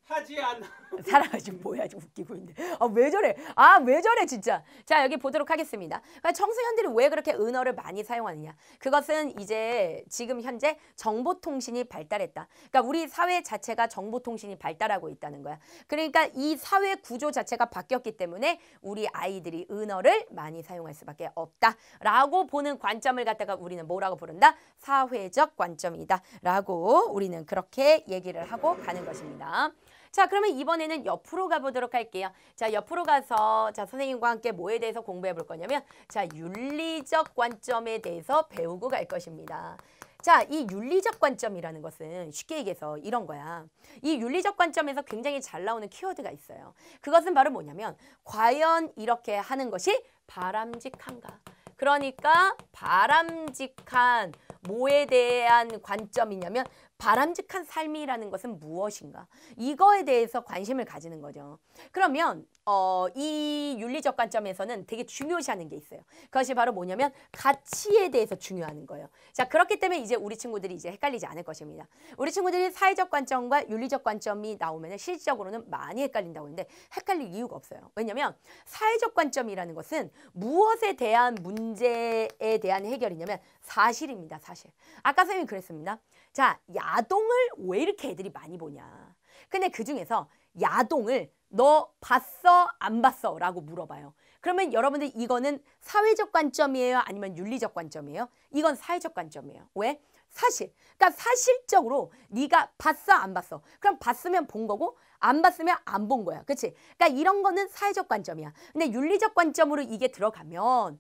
하지 않아. 사람아 지금 뭐야 지금 웃기고 있는데 아 왜 저래 아 왜 저래 진짜 자 여기 보도록 하겠습니다 그러니까 청소년들이 왜 그렇게 은어를 많이 사용하느냐 그것은 이제 지금 현재 정보통신이 발달했다 그러니까 우리 사회 자체가 정보통신이 발달하고 있다는 거야 그러니까 이 사회 구조 자체가 바뀌었기 때문에 우리 아이들이 은어를 많이 사용할 수밖에 없다라고 보는 관점을 갖다가 우리는 뭐라고 부른다 사회적 관점이다라고 우리는 그렇게 얘기를 하고 가는 것입니다. 자 그러면 이번에는 옆으로 가보도록 할게요. 자 옆으로 가서 자 선생님과 함께 뭐에 대해서 공부해 볼 거냐면 자 윤리적 관점에 대해서 배우고 갈 것입니다. 자, 이 윤리적 관점이라는 것은 쉽게 얘기해서 이런 거야. 이 윤리적 관점에서 굉장히 잘 나오는 키워드가 있어요. 그것은 바로 뭐냐면 과연 이렇게 하는 것이 바람직한가. 그러니까 바람직한 뭐에 대한 관점이냐면 바람직한 삶이라는 것은 무엇인가? 이거에 대해서 관심을 가지는 거죠. 그러면 어, 이 윤리적 관점에서는 되게 중요시하는 게 있어요. 그것이 바로 뭐냐면 가치에 대해서 중요하는 거예요. 자 그렇기 때문에 이제 우리 친구들이 이제 헷갈리지 않을 것입니다. 우리 친구들이 사회적 관점과 윤리적 관점이 나오면 실질적으로는 많이 헷갈린다고 했는데 헷갈릴 이유가 없어요. 왜냐하면 사회적 관점이라는 것은 무엇에 대한 문제에 대한 해결이냐면 사실입니다. 사실. 아까 선생님이 그랬습니다. 자, 야동을 왜 이렇게 애들이 많이 보냐. 근데 그 중에서 야동을 너 봤어? 안 봤어? 라고 물어봐요. 그러면 여러분들 이거는 사회적 관점이에요? 아니면 윤리적 관점이에요? 이건 사회적 관점이에요. 왜? 사실. 그러니까 사실적으로 네가 봤어? 안 봤어? 그럼 봤으면 본 거고 안 봤으면 안 본 거야. 그치? 그러니까 이런 거는 사회적 관점이야. 근데 윤리적 관점으로 이게 들어가면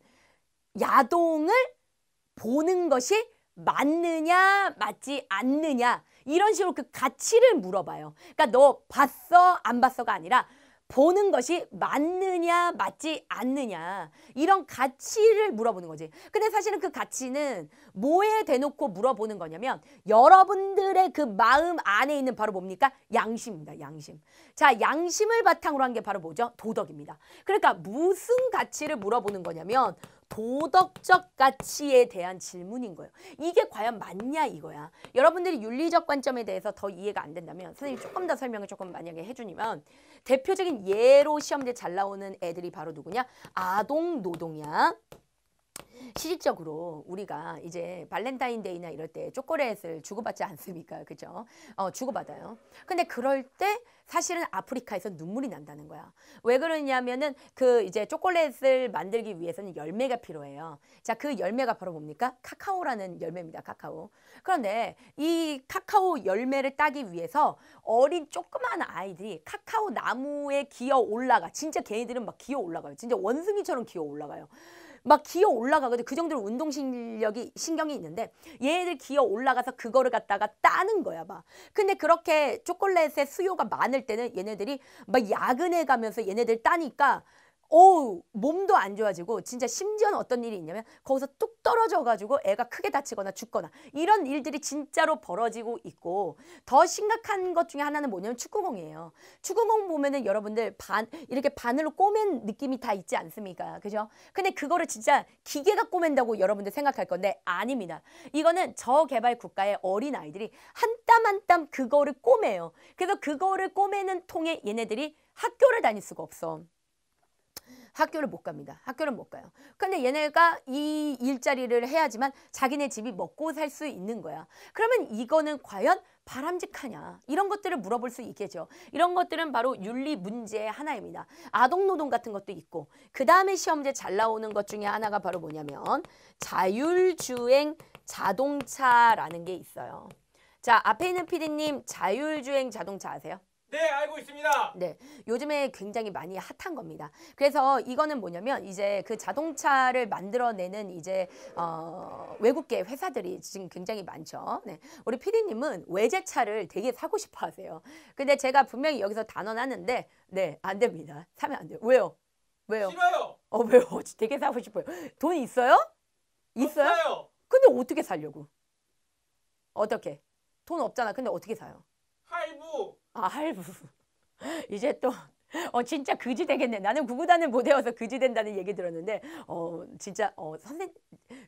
야동을 보는 것이 맞느냐 맞지 않느냐 이런 식으로 그 가치를 물어봐요. 그러니까 너 봤어 안 봤어가 아니라 보는 것이 맞느냐 맞지 않느냐 이런 가치를 물어보는 거지. 근데 사실은 그 가치는 뭐에 대놓고 물어보는 거냐면 여러분들의 그 마음 안에 있는 바로 뭡니까? 양심입니다. 양심. 자 양심을 바탕으로 한 게 바로 뭐죠? 도덕입니다. 그러니까 무슨 가치를 물어보는 거냐면 도덕적 가치에 대한 질문인 거예요. 이게 과연 맞냐 이거야. 여러분들이 윤리적 관점에 대해서 더 이해가 안 된다면 선생님이 조금 더 설명을 조금 만약에 해주면 대표적인 예로 시험에잘 나오는 애들이 바로 누구냐? 아동 노동이야. 실질적으로 우리가 이제 발렌타인데이나 이럴 때 초콜릿을 주고받지 않습니까? 그죠? 어, 주고받아요. 근데 그럴 때 사실은 아프리카에서 눈물이 난다는 거야. 왜 그러냐면은 그 이제 초콜릿을 만들기 위해서는 열매가 필요해요. 자, 그 열매가 바로 뭡니까? 카카오라는 열매입니다. 카카오. 그런데 이 카카오 열매를 따기 위해서 어린 조그만 아이들이 카카오 나무에 기어 올라가. 진짜 걔네들은 막 기어 올라가요. 진짜 원숭이처럼 기어 올라가요. 막 기어 올라가거든. 그 정도로 운동 실력이 신경이 있는데 얘네들 기어 올라가서 그거를 갖다가 따는 거야 막. 근데 그렇게 초콜릿의 수요가 많을 때는 얘네들이 막 야근해 가면서 얘네들 따니까 어우 몸도 안 좋아지고 진짜 심지어는 어떤 일이 있냐면 거기서 뚝 떨어져가지고 애가 크게 다치거나 죽거나 이런 일들이 진짜로 벌어지고 있고 더 심각한 것 중에 하나는 뭐냐면 축구공이에요. 축구공 보면은 여러분들 반 이렇게 바늘로 꼬맨 느낌이 다 있지 않습니까? 그죠? 근데 그거를 진짜 기계가 꼬맨다고 여러분들 생각할 건데 아닙니다. 이거는 저개발 국가의 어린 아이들이 한 땀 한 땀 그거를 꼬매요. 그래서 그거를 꼬매는 통에 얘네들이 학교를 다닐 수가 없어. 학교를 못 갑니다. 학교를 못 가요. 근데 얘네가 이 일자리를 해야지만 자기네 집이 먹고 살 수 있는 거야. 그러면 이거는 과연 바람직하냐 이런 것들을 물어볼 수 있겠죠. 이런 것들은 바로 윤리 문제의 하나입니다. 아동노동 같은 것도 있고 그 다음에 시험제 잘 나오는 것 중에 하나가 바로 뭐냐면 자율주행 자동차라는 게 있어요. 자 앞에 있는 피디님 자율주행 자동차 아세요? 네, 알고 있습니다. 네, 요즘에 굉장히 많이 핫한 겁니다. 그래서 이거는 뭐냐면 이제 그 자동차를 만들어내는 이제 어, 외국계 회사들이 지금 굉장히 많죠. 네, 우리 피디님은 외제차를 되게 사고 싶어하세요. 근데 제가 분명히 여기서 단언하는데 네, 안 됩니다. 사면 안 돼요. 왜요? 왜요? 싫어요. 어, 왜요? 되게 사고 싶어요. 돈 있어요? 있어요? 없어요. 근데 어떻게 살려고? 어떻게? 돈 없잖아. 근데 어떻게 사요? 아 할부 이제 또 어, 진짜 그지 되겠네. 나는 구구단을 못 외워서 그지 된다는 얘기 들었는데, 어, 진짜, 어, 선생, 님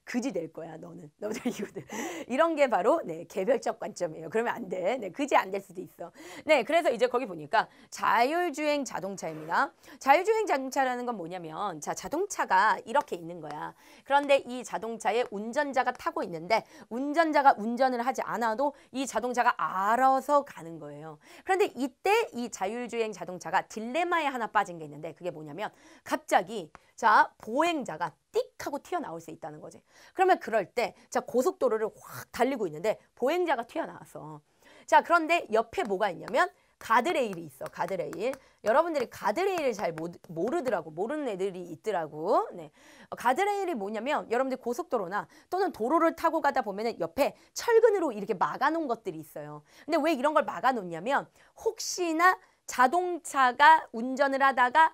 그지 될 거야, 너는. 너는 이거든. 이런 게 바로, 네, 개별적 관점이에요. 그러면 안 돼. 네, 그지 안 될 수도 있어. 네, 그래서 이제 거기 보니까 자율주행 자동차입니다. 자율주행 자동차라는 건 뭐냐면, 자, 자동차가 이렇게 있는 거야. 그런데 이 자동차에 운전자가 타고 있는데, 운전자가 운전을 하지 않아도 이 자동차가 알아서 가는 거예요. 그런데 이때 이 자율주행 자동차가 딜레 딜레마에 하나 빠진 게 있는데 그게 뭐냐면 갑자기 자 보행자가 띡 하고 튀어나올 수 있다는 거지. 그러면 그럴 때 자 고속도로를 확 달리고 있는데 보행자가 튀어나왔어. 자 그런데 옆에 뭐가 있냐면 가드레일이 있어 가드레일 여러분들이 가드레일을 잘 모르더라고 모르는 애들이 있더라고 네. 어, 가드레일이 뭐냐면 여러분들 고속도로나 또는 도로를 타고 가다 보면 옆에 철근으로 이렇게 막아놓은 것들이 있어요 근데 왜 이런 걸 막아놓냐면 혹시나 자동차가 운전을 하다가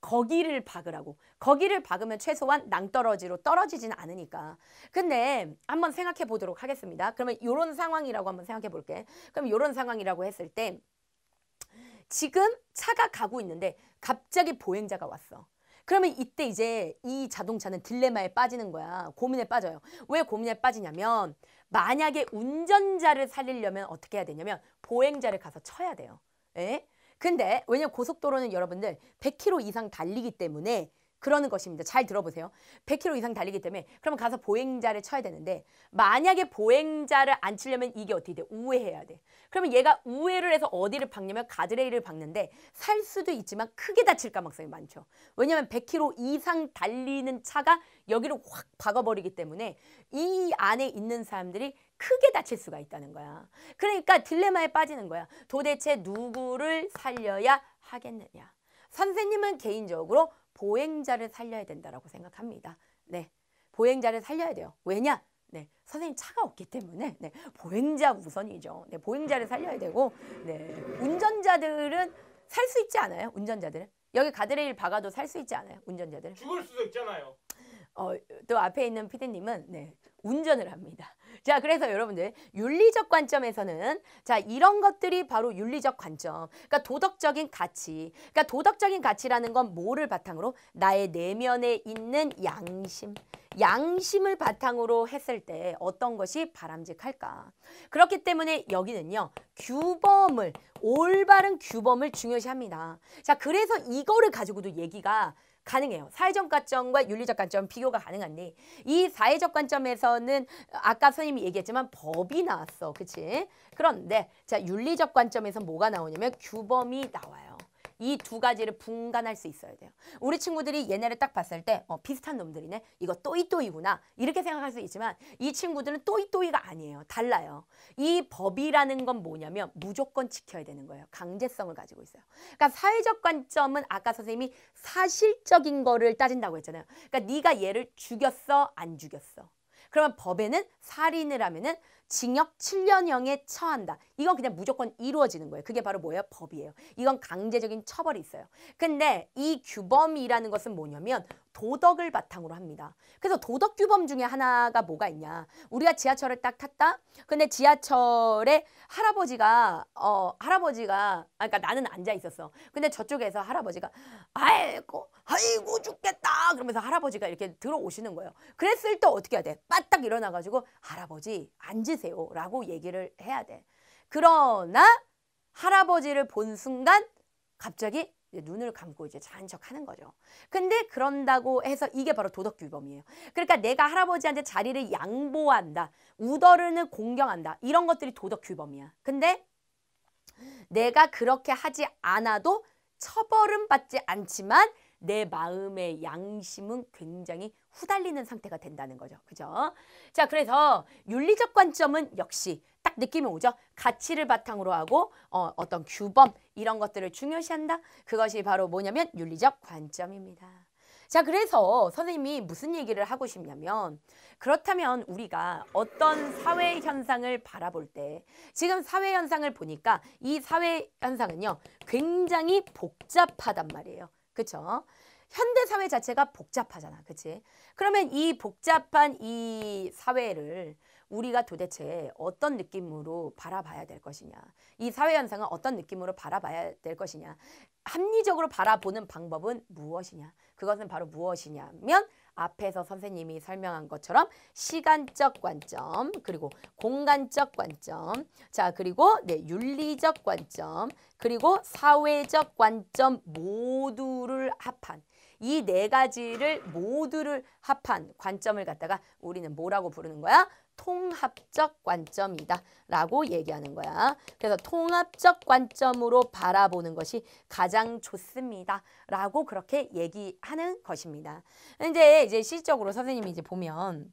거기를 박으라고. 거기를 박으면 최소한 낭떠러지로 떨어지진 않으니까. 근데 한번 생각해 보도록 하겠습니다. 그러면 이런 상황이라고 한번 생각해 볼게. 그럼 이런 상황이라고 했을 때 지금 차가 가고 있는데 갑자기 보행자가 왔어. 그러면 이때 이제 이 자동차는 딜레마에 빠지는 거야. 고민에 빠져요. 왜 고민에 빠지냐면 만약에 운전자를 살리려면 어떻게 해야 되냐면 보행자를 가서 쳐야 돼요. 예? 근데 왜냐면 고속도로는 여러분들 100km 이상 달리기 때문에 그러는 것입니다. 잘 들어보세요. 100km 이상 달리기 때문에 그러면 가서 보행자를 쳐야 되는데 만약에 보행자를 안 치려면 이게 어떻게 돼? 우회해야 돼. 그러면 얘가 우회를 해서 어디를 박냐면 가드레일을 박는데 살 수도 있지만 크게 다칠 가능성이 많죠. 왜냐하면 100km 이상 달리는 차가 여기로확 박아버리기 때문에 이 안에 있는 사람들이 크게 다칠 수가 있다는 거야. 그러니까 딜레마에 빠지는 거야. 도대체 누구를 살려야 하겠느냐. 선생님은 개인적으로 보행자를 살려야 된다라고 생각합니다. 네. 보행자를 살려야 돼요. 왜냐? 네, 선생님 차가 없기 때문에 네, 보행자 우선이죠. 네, 보행자를 살려야 되고 네, 운전자들은 살 수 있지 않아요? 운전자들은 여기 가드레일 박아도 살 수 있지 않아요? 운전자들은 죽을 수도 있잖아요. 어, 또 앞에 있는 피디님은 네, 운전을 합니다. 자, 그래서 여러분들 윤리적 관점에서는 자, 이런 것들이 바로 윤리적 관점. 그러니까 도덕적인 가치. 그러니까 도덕적인 가치라는 건 뭐를 바탕으로 나의 내면에 있는 양심. 양심을 바탕으로 했을 때 어떤 것이 바람직할까? 그렇기 때문에 여기는요. 규범을 올바른 규범을 중요시합니다. 자, 그래서 이거를 가지고도 얘기가 가능해요. 사회적 관점과 윤리적 관점 비교가 가능한데 이 사회적 관점에서는 아까 선생님이 얘기했지만 법이 나왔어. 그치? 그런데 자 윤리적 관점에서 뭐가 나오냐면 규범이 나와요. 이두 가지를 분간할 수 있어야 돼요. 우리 친구들이 얘네를 딱 봤을 때 어, 비슷한 놈들이네. 이거 또이또이구나. 이렇게 생각할 수 있지만 이 친구들은 또이또이가 아니에요. 달라요. 이 법이라는 건 뭐냐면 무조건 지켜야 되는 거예요. 강제성을 가지고 있어요. 그러니까 사회적 관점은 아까 선생님이 사실적인 거를 따진다고 했잖아요. 그러니까 네가 얘를 죽였어 안 죽였어. 그러면 법에는 살인을 하면은 징역 7년형에 처한다. 이건 그냥 무조건 이루어지는 거예요. 그게 바로 뭐예요? 법이에요. 이건 강제적인 처벌이 있어요. 근데 이 규범이라는 것은 뭐냐면 도덕을 바탕으로 합니다. 그래서 도덕 규범 중에 하나가 뭐가 있냐. 우리가 지하철을 딱 탔다. 근데 지하철에 할아버지가 어 할아버지가 아 그러니까 나는 앉아 있었어. 근데 저쪽에서 할아버지가 아이고 아이고 죽겠다 그러면서 할아버지가 이렇게 들어오시는 거예요. 그랬을 때 어떻게 해야 돼? 빠딱 일어나 가지고 할아버지 앉으세요라고 얘기를 해야 돼. 그러나 할아버지를 본 순간 갑자기 눈을 감고 이제 자한 척 하는 거죠. 근데 그런다고 해서 이게 바로 도덕규범이에요. 그러니까 내가 할아버지한테 자리를 양보한다. 우더르는 공경한다. 이런 것들이 도덕규범이야. 근데 내가 그렇게 하지 않아도 처벌은 받지 않지만 내 마음의 양심은 굉장히 후달리는 상태가 된다는 거죠. 그죠? 자, 그래서 윤리적 관점은 역시 딱 느낌이 오죠. 가치를 바탕으로 하고 어, 어떤 규범 이런 것들을 중요시한다. 그것이 바로 뭐냐면 윤리적 관점입니다. 자 그래서 선생님이 무슨 얘기를 하고 싶냐면 그렇다면 우리가 어떤 사회 현상을 바라볼 때 지금 사회 현상을 보니까 이 사회 현상은요 굉장히 복잡하단 말이에요 그쵸 현대 사회 자체가 복잡하잖아 그치 그러면 이 복잡한 이 사회를 우리가 도대체 어떤 느낌으로 바라봐야 될 것이냐. 이 사회 현상은 어떤 느낌으로 바라봐야 될 것이냐. 합리적으로 바라보는 방법은 무엇이냐. 그것은 바로 무엇이냐면 앞에서 선생님이 설명한 것처럼 시간적 관점, 그리고 공간적 관점, 자 그리고 네, 윤리적 관점, 그리고 사회적 관점 모두를 합한 이 네 가지를 모두를 합한 관점을 갖다가 우리는 뭐라고 부르는 거야? 통합적 관점이다 라고 얘기하는 거야. 그래서 통합적 관점으로 바라보는 것이 가장 좋습니다 라고 그렇게 얘기하는 것입니다. 이제 이제 실적으로 선생님이 이제 보면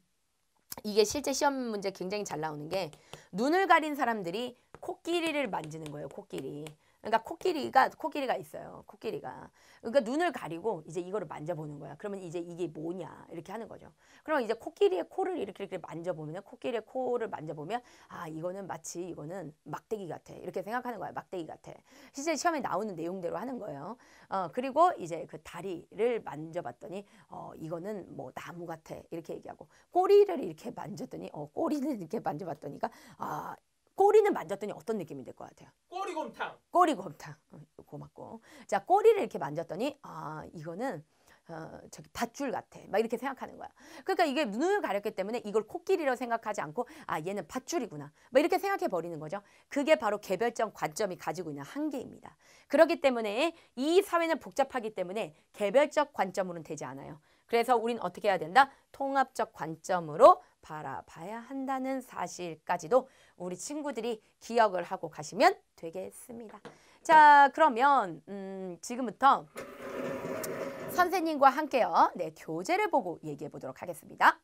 이게 실제 시험 문제 굉장히 잘 나오는 게 눈을 가린 사람들이 코끼리를 만지는 거예요. 코끼리. 그러니까 코끼리가 코끼리가 있어요. 코끼리가. 그러니까 눈을 가리고 이제 이거를 만져보는 거야. 그러면 이제 이게 뭐냐 이렇게 하는 거죠. 그러면 이제 코끼리의 코를 이렇게 이렇게 만져보면 코끼리의 코를 만져보면 아 이거는 마치 이거는 막대기 같아 이렇게 생각하는 거야. 막대기 같아. 실제 시험에 나오는 내용대로 하는 거예요. 어 그리고 이제 그 다리를 만져봤더니 어 이거는 뭐 나무 같아 이렇게 얘기하고 꼬리를 이렇게 만졌더니 어 꼬리를 이렇게 만져봤더니가 아 꼬리는 만졌더니 어떤 느낌이 될것 같아요? 꼬리곰탕. 꼬리곰탕. 어, 고맙고. 자, 꼬리를 이렇게 만졌더니 아, 이거는 어, 저기 밧줄 같아. 막 이렇게 생각하는 거야. 그러니까 이게 눈을 가렸기 때문에 이걸 코끼리로 생각하지 않고 아 얘는 밧줄이구나. 막 이렇게 생각해 버리는 거죠. 그게 바로 개별적 관점이 가지고 있는 한계입니다. 그렇기 때문에 이 사회는 복잡하기 때문에 개별적 관점으로는 되지 않아요. 그래서 우린 어떻게 해야 된다? 통합적 관점으로 바라봐야 한다는 사실까지도 우리 친구들이 기억을 하고 가시면 되겠습니다. 자, 그러면 음, 지금부터 선생님과 함께요. 네, 교재를 보고 얘기해 보도록 하겠습니다.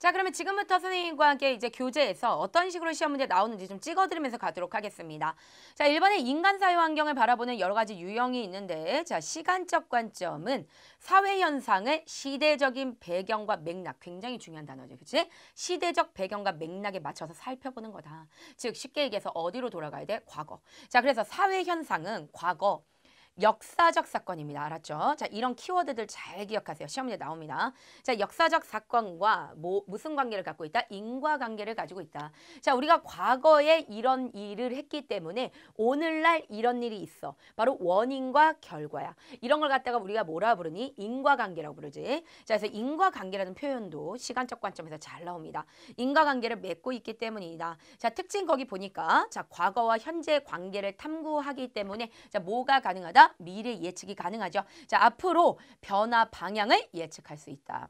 자 그러면 지금부터 선생님과 함께 이제 교재에서 어떤 식으로 시험 문제 나오는지 좀 찍어드리면서 가도록 하겠습니다. 자 1번에 인간 사회 환경을 바라보는 여러 가지 유형이 있는데 자 시간적 관점은 사회 현상의 시대적인 배경과 맥락 굉장히 중요한 단어죠. 그치? 시대적 배경과 맥락에 맞춰서 살펴보는 거다. 즉 쉽게 얘기해서 어디로 돌아가야 돼? 과거. 자 그래서 사회 현상은 과거 역사적 사건입니다. 알았죠? 자, 이런 키워드들 잘 기억하세요. 시험 문제 나옵니다. 자, 역사적 사건과 뭐, 무슨 관계를 갖고 있다? 인과관계를 가지고 있다. 자, 우리가 과거에 이런 일을 했기 때문에 오늘날 이런 일이 있어. 바로 원인과 결과야. 이런 걸 갖다가 우리가 뭐라 부르니? 인과관계라고 부르지. 자, 그래서 인과관계라는 표현도 시간적 관점에서 잘 나옵니다. 인과관계를 맺고 있기 때문이다. 자, 특징 거기 보니까 자, 과거와 현재 의 관계를 탐구하기 때문에 자, 뭐가 가능하다? 미래 예측이 가능하죠. 자, 앞으로 변화 방향을 예측할 수 있다.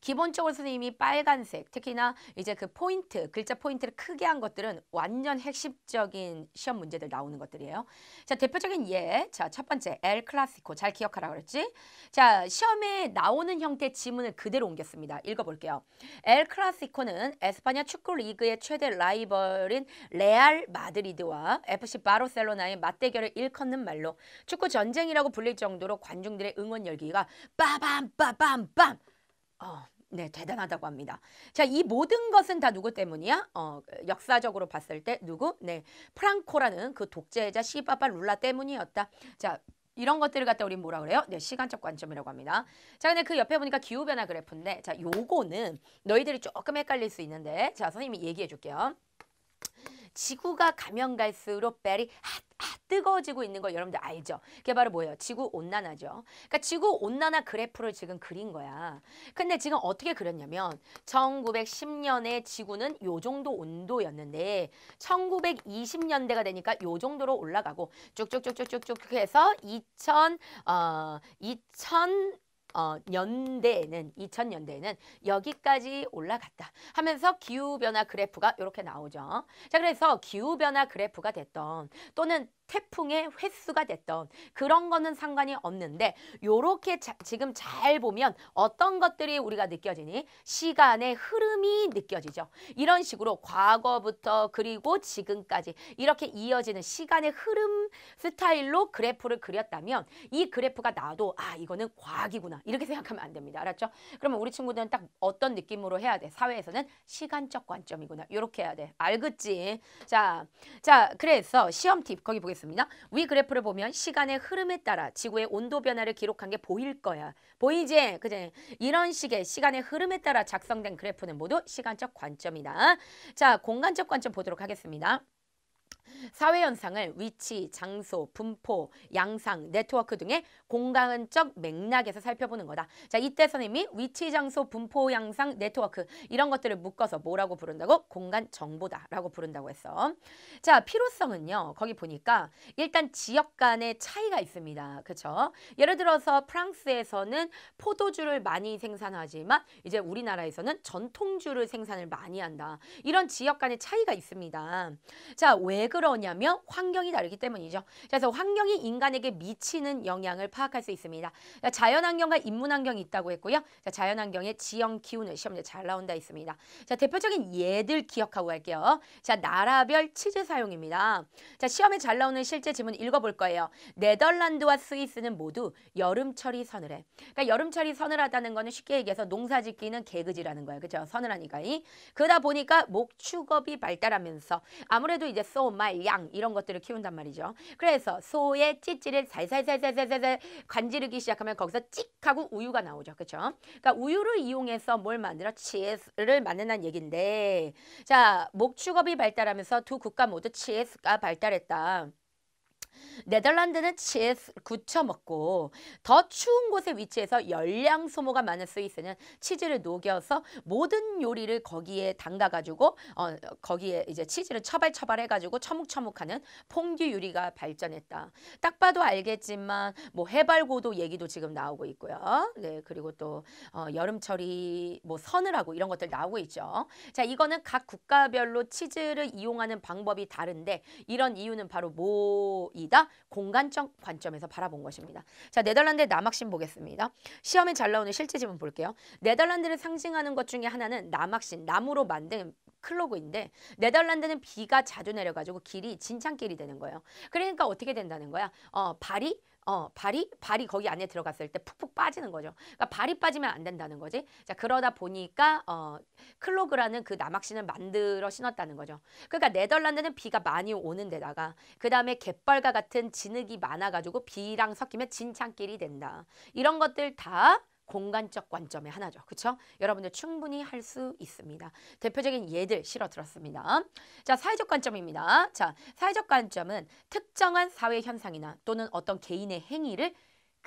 기본적으로 선생님이 빨간색 특히나 이제 그 포인트 글자 포인트를 크게 한 것들은 완전 핵심적인 시험 문제들 나오는 것들이에요. 자 대표적인 예. 자 첫 번째 엘 클라시코 잘 기억하라 그랬지. 자 시험에 나오는 형태 지문을 그대로 옮겼습니다. 읽어볼게요. 엘 클라시코는 에스파냐 축구 리그의 최대 라이벌인 레알 마드리드와 FC 바르셀로나의 맞대결을 일컫는 말로 축구 전쟁이라고 불릴 정도로 관중들의 응원 열기가 빠밤 빠밤 빰 어, 네, 대단하다고 합니다. 자, 이 모든 것은 다 누구 때문이야? 어, 역사적으로 봤을 때 누구? 네, 프랑코라는 그 독재자 시바바 룰라 때문이었다. 자, 이런 것들을 갖다 우리 뭐라 그래요? 네, 시간적 관점이라고 합니다. 자, 근데 그 옆에 보니까 기후변화 그래프인데, 자, 요거는 너희들이 조금 헷갈릴 수 있는데, 자, 선생님이 얘기해 줄게요. 지구가 가면 갈수록 별이 핫, 뜨거워지고 있는 거 여러분들 알죠? 그게 바로 뭐예요? 지구 온난화죠. 그러니까 지구 온난화 그래프를 지금 그린 거야. 근데 지금 어떻게 그렸냐면 1910년에 지구는 요 정도 온도였는데 1920년대가 되니까 요 정도로 올라가고 쭉쭉쭉쭉쭉쭉 해서 2000어2000 어, 연대에는 2000년대에는 여기까지 올라갔다 하면서 기후변화 그래프가 이렇게 나오죠. 자 그래서 기후변화 그래프가 됐던 또는 태풍의 횟수가 됐던 그런 거는 상관이 없는데 요렇게 자, 지금 잘 보면 어떤 것들이 우리가 느껴지니 시간의 흐름이 느껴지죠. 이런 식으로 과거부터 그리고 지금까지 이렇게 이어지는 시간의 흐름 스타일로 그래프를 그렸다면 이 그래프가 나도 아 이거는 과학이구나 이렇게 생각하면 안 됩니다. 알았죠? 그러면 우리 친구들은 딱 어떤 느낌으로 해야 돼? 사회에서는 시간적 관점이구나. 요렇게 해야 돼. 알겠지? 자, 자 그래서 시험 팁 거기 보겠습니다. 보겠습니다. 위 그래프를 보면 시간의 흐름에 따라 지구의 온도 변화를 기록한 게 보일 거야. 보이지? 그제? 이런 식의 시간의 흐름에 따라 작성된 그래프는 모두 시간적 관점이다. 자, 공간적 관점 보도록 하겠습니다. 사회 현상을 위치, 장소, 분포, 양상, 네트워크 등의 공간적 맥락에서 살펴보는 거다. 자, 이때 선생님이 위치, 장소, 분포, 양상, 네트워크 이런 것들을 묶어서 뭐라고 부른다고? 공간 정보다라고 부른다고 했어. 자, 필요성은요. 거기 보니까 일단 지역 간의 차이가 있습니다. 그렇죠? 예를 들어서 프랑스에서는 포도주를 많이 생산하지만 이제 우리나라에서는 전통주를 생산을 많이 한다. 이런 지역 간의 차이가 있습니다. 자, 왜그 그러냐면 환경이 다르기 때문이죠. 그래서 환경이 인간에게 미치는 영향을 파악할 수 있습니다. 그러니까 자연환경과 인문환경이 있다고 했고요. 그러니까 자연환경의 지형 기운을 시험에 잘 나온다 있습니다. 자, 대표적인 예들 기억하고 할게요. 자, 나라별 치즈 사용입니다. 자, 시험에 잘 나오는 실제 지문 읽어볼 거예요. 네덜란드와 스위스는 모두 여름철이 서늘해. 그러니까 여름철이 서늘하다는 거는 쉽게 얘기해서 농사 짓기는 개그지라는 거예요. 그죠? 렇 서늘하니까. 그러다 보니까 목축업이 발달하면서 아무래도 이제 so m 말, 양 이런 것들을 키운단 말이죠. 그래서 소의 찌찌를 살살살살살살 간지르기 시작하면 거기서 찍 하고 우유가 나오죠. 그렇죠? 그러니까 우유를 이용해서 뭘 만들어? 치즈를 만드다는 얘긴데 자 목축업이 발달하면서 두 국가 모두 치즈가 발달했다. 네덜란드는 치즈 굳혀 먹고 더 추운 곳에 위치해서 열량 소모가 많은 스위스는 치즈를 녹여서 모든 요리를 거기에 담가가지고 어, 거기에 이제 치즈를 처발처발해가지고 처묵처묵하는 퐁듀 요리가 발전했다. 딱 봐도 알겠지만 뭐 해발고도 얘기도 지금 나오고 있고요. 네 그리고 또 어, 여름철이 뭐 서늘하고 이런 것들 나오고 있죠. 자 이거는 각 국가별로 치즈를 이용하는 방법이 다른데 이런 이유는 바로 뭐 이다 공간적 관점에서 바라본 것입니다. 자 네덜란드의 남학신 보겠습니다. 시험에 잘 나오는 실제 질문 볼게요. 네덜란드를 상징하는 것 중에 하나는 남학신 나무로 만든 클로그인데 네덜란드는 비가 자주 내려가지고 길이 진창길이 되는 거예요. 그러니까 어떻게 된다는 거야? 어, 발이 어, 발이 발이 거기 안에 들어갔을 때 푹푹 빠지는 거죠. 그러니까 발이 빠지면 안 된다는 거지. 자, 그러다 보니까 어, 클로그라는 그 나막신을 만들어 신었다는 거죠. 그러니까 네덜란드는 비가 많이 오는 데다가 그다음에 갯벌과 같은 진흙이 많아 가지고 비랑 섞이면 진창길이 된다. 이런 것들 다 공간적 관점의 하나죠. 그렇죠? 여러분들 충분히 할 수 있습니다. 대표적인 예들 실어 들었습니다. 자, 사회적 관점입니다. 자, 사회적 관점은 특정한 사회 현상이나 또는 어떤 개인의 행위를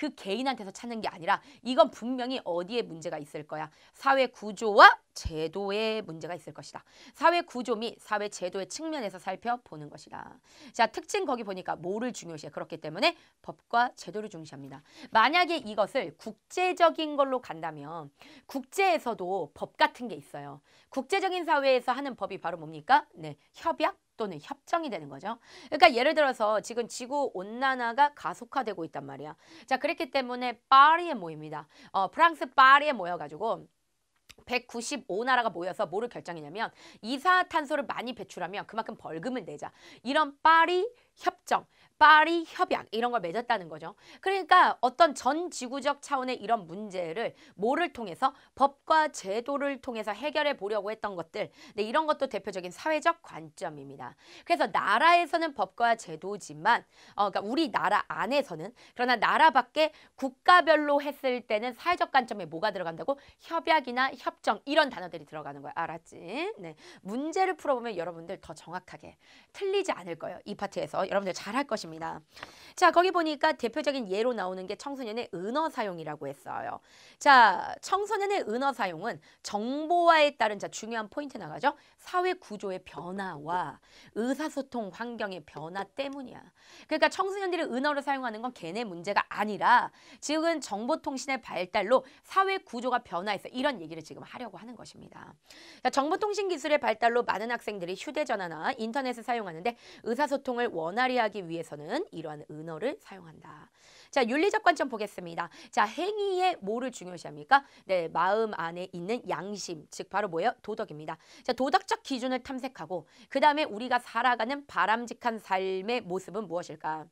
그 개인한테서 찾는 게 아니라 이건 분명히 어디에 문제가 있을 거야. 사회 구조와 제도에 문제가 있을 것이다. 사회 구조 및 사회 제도의 측면에서 살펴보는 것이다. 자, 특징 거기 보니까 뭐를 중요시해. 그렇기 때문에 법과 제도를 중시합니다. 만약에 이것을 국제적인 걸로 간다면 국제에서도 법 같은 게 있어요. 국제적인 사회에서 하는 법이 바로 뭡니까? 네, 협약 또는 협정이 되는 거죠. 그러니까 예를 들어서 지금 지구 온난화가 가속화되고 있단 말이야. 자 그렇기 때문에 파리에 모입니다. 어, 프랑스 파리에 모여가지고 195나라가 모여서 뭐를 결정했냐면 이산화탄소를 많이 배출하면 그만큼 벌금을 내자. 이런 파리 협정. 파리 협약 이런 걸 맺었다는 거죠. 그러니까 어떤 전 지구적 차원의 이런 문제를 뭐를 통해서 법과 제도를 통해서 해결해 보려고 했던 것들 네, 이런 것도 대표적인 사회적 관점입니다. 그래서 나라에서는 법과 제도지만 어, 그러니까 우리나라 안에서는 그러나 나라 밖에 국가별로 했을 때는 사회적 관점에 뭐가 들어간다고 협약이나 협정 이런 단어들이 들어가는 거야. 알았지? 네. 문제를 풀어보면 여러분들 더 정확하게 틀리지 않을 거예요. 이 파트에서 여러분들 잘 할 것입니다. 있습니다. 자 거기 보니까 대표적인 예로 나오는 게 청소년의 은어 사용이라고 했어요. 자 청소년의 은어 사용은 정보화에 따른 자 중요한 포인트 나가죠. 사회 구조의 변화와 의사소통 환경의 변화 때문이야. 그러니까 청소년들이 은어를 사용하는 건 걔네 문제가 아니라 지금 은 정보통신의 발달로 사회 구조가 변화해서 이런 얘기를 지금 하려고 하는 것입니다. 자, 정보통신 기술의 발달로 많은 학생들이 휴대전화나 인터넷을 사용하는데 의사소통을 원활히 하기 위해서는 경우서는 이러한 은어를 사용한다. 자, 윤리적 관점 보겠습니다. 자, 행위의 뭐를 중요시합니까? 네, 마음 안에 있는 양심, 즉 바로 뭐예요? 도덕입니다. 자, 도덕적 기준을 탐색하고 그다음에 우리가 살아가는 바람직한 삶의 모습은 무엇일까?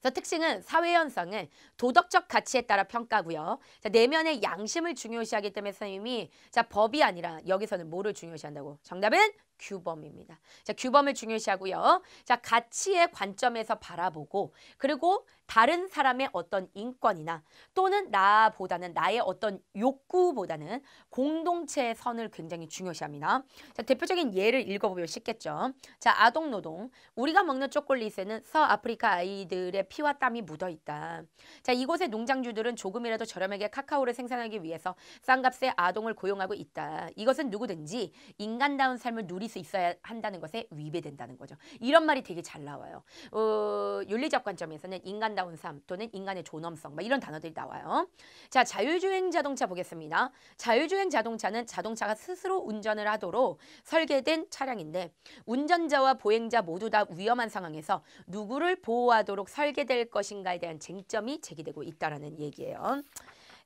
그래서 특징은 사회현상은 도덕적 가치에 따라 평가고요. 자, 내면의 양심을 중요시하기 때문에 선생님이 자 법이 아니라 여기서는 뭐를 중요시한다고? 정답은 규범입니다. 자, 규범을 중요시하고요. 자, 가치의 관점에서 바라보고 그리고 다른 사람의 어떤 인권이나 또는 나보다는 나의 어떤 욕구보다는 공동체의 선을 굉장히 중요시합니다. 자, 대표적인 예를 읽어보면 쉽겠죠. 자, 아동노동. 우리가 먹는 초콜릿에는 서아프리카 아이들의 피와 땀이 묻어있다. 자, 이곳의 농장주들은 조금이라도 저렴하게 카카오를 생산하기 위해서 싼 값에 아동을 고용하고 있다. 이것은 누구든지 인간다운 삶을 누릴 수 있어야 한다는 것에 위배된다는 거죠. 이런 말이 되게 잘 나와요. 어, 윤리적 관점에서는 인간 아름다운 삶 또는 인간의 존엄성 막 이런 단어들이 나와요. 자 자율주행 자동차 보겠습니다. 자율주행 자동차는 자동차가 스스로 운전을 하도록 설계된 차량인데 운전자와 보행자 모두 다 위험한 상황에서 누구를 보호하도록 설계될 것인가에 대한 쟁점이 제기되고 있다는 얘기예요.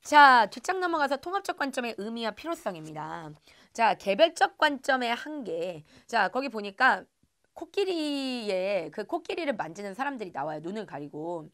자, 뒷장 넘어가서 통합적 관점의 의미와 필요성입니다. 자, 개별적 관점의 한계. 자, 거기 보니까 코끼리의 그 코끼리를 만지는 사람들이 나와요. 눈을 가리고.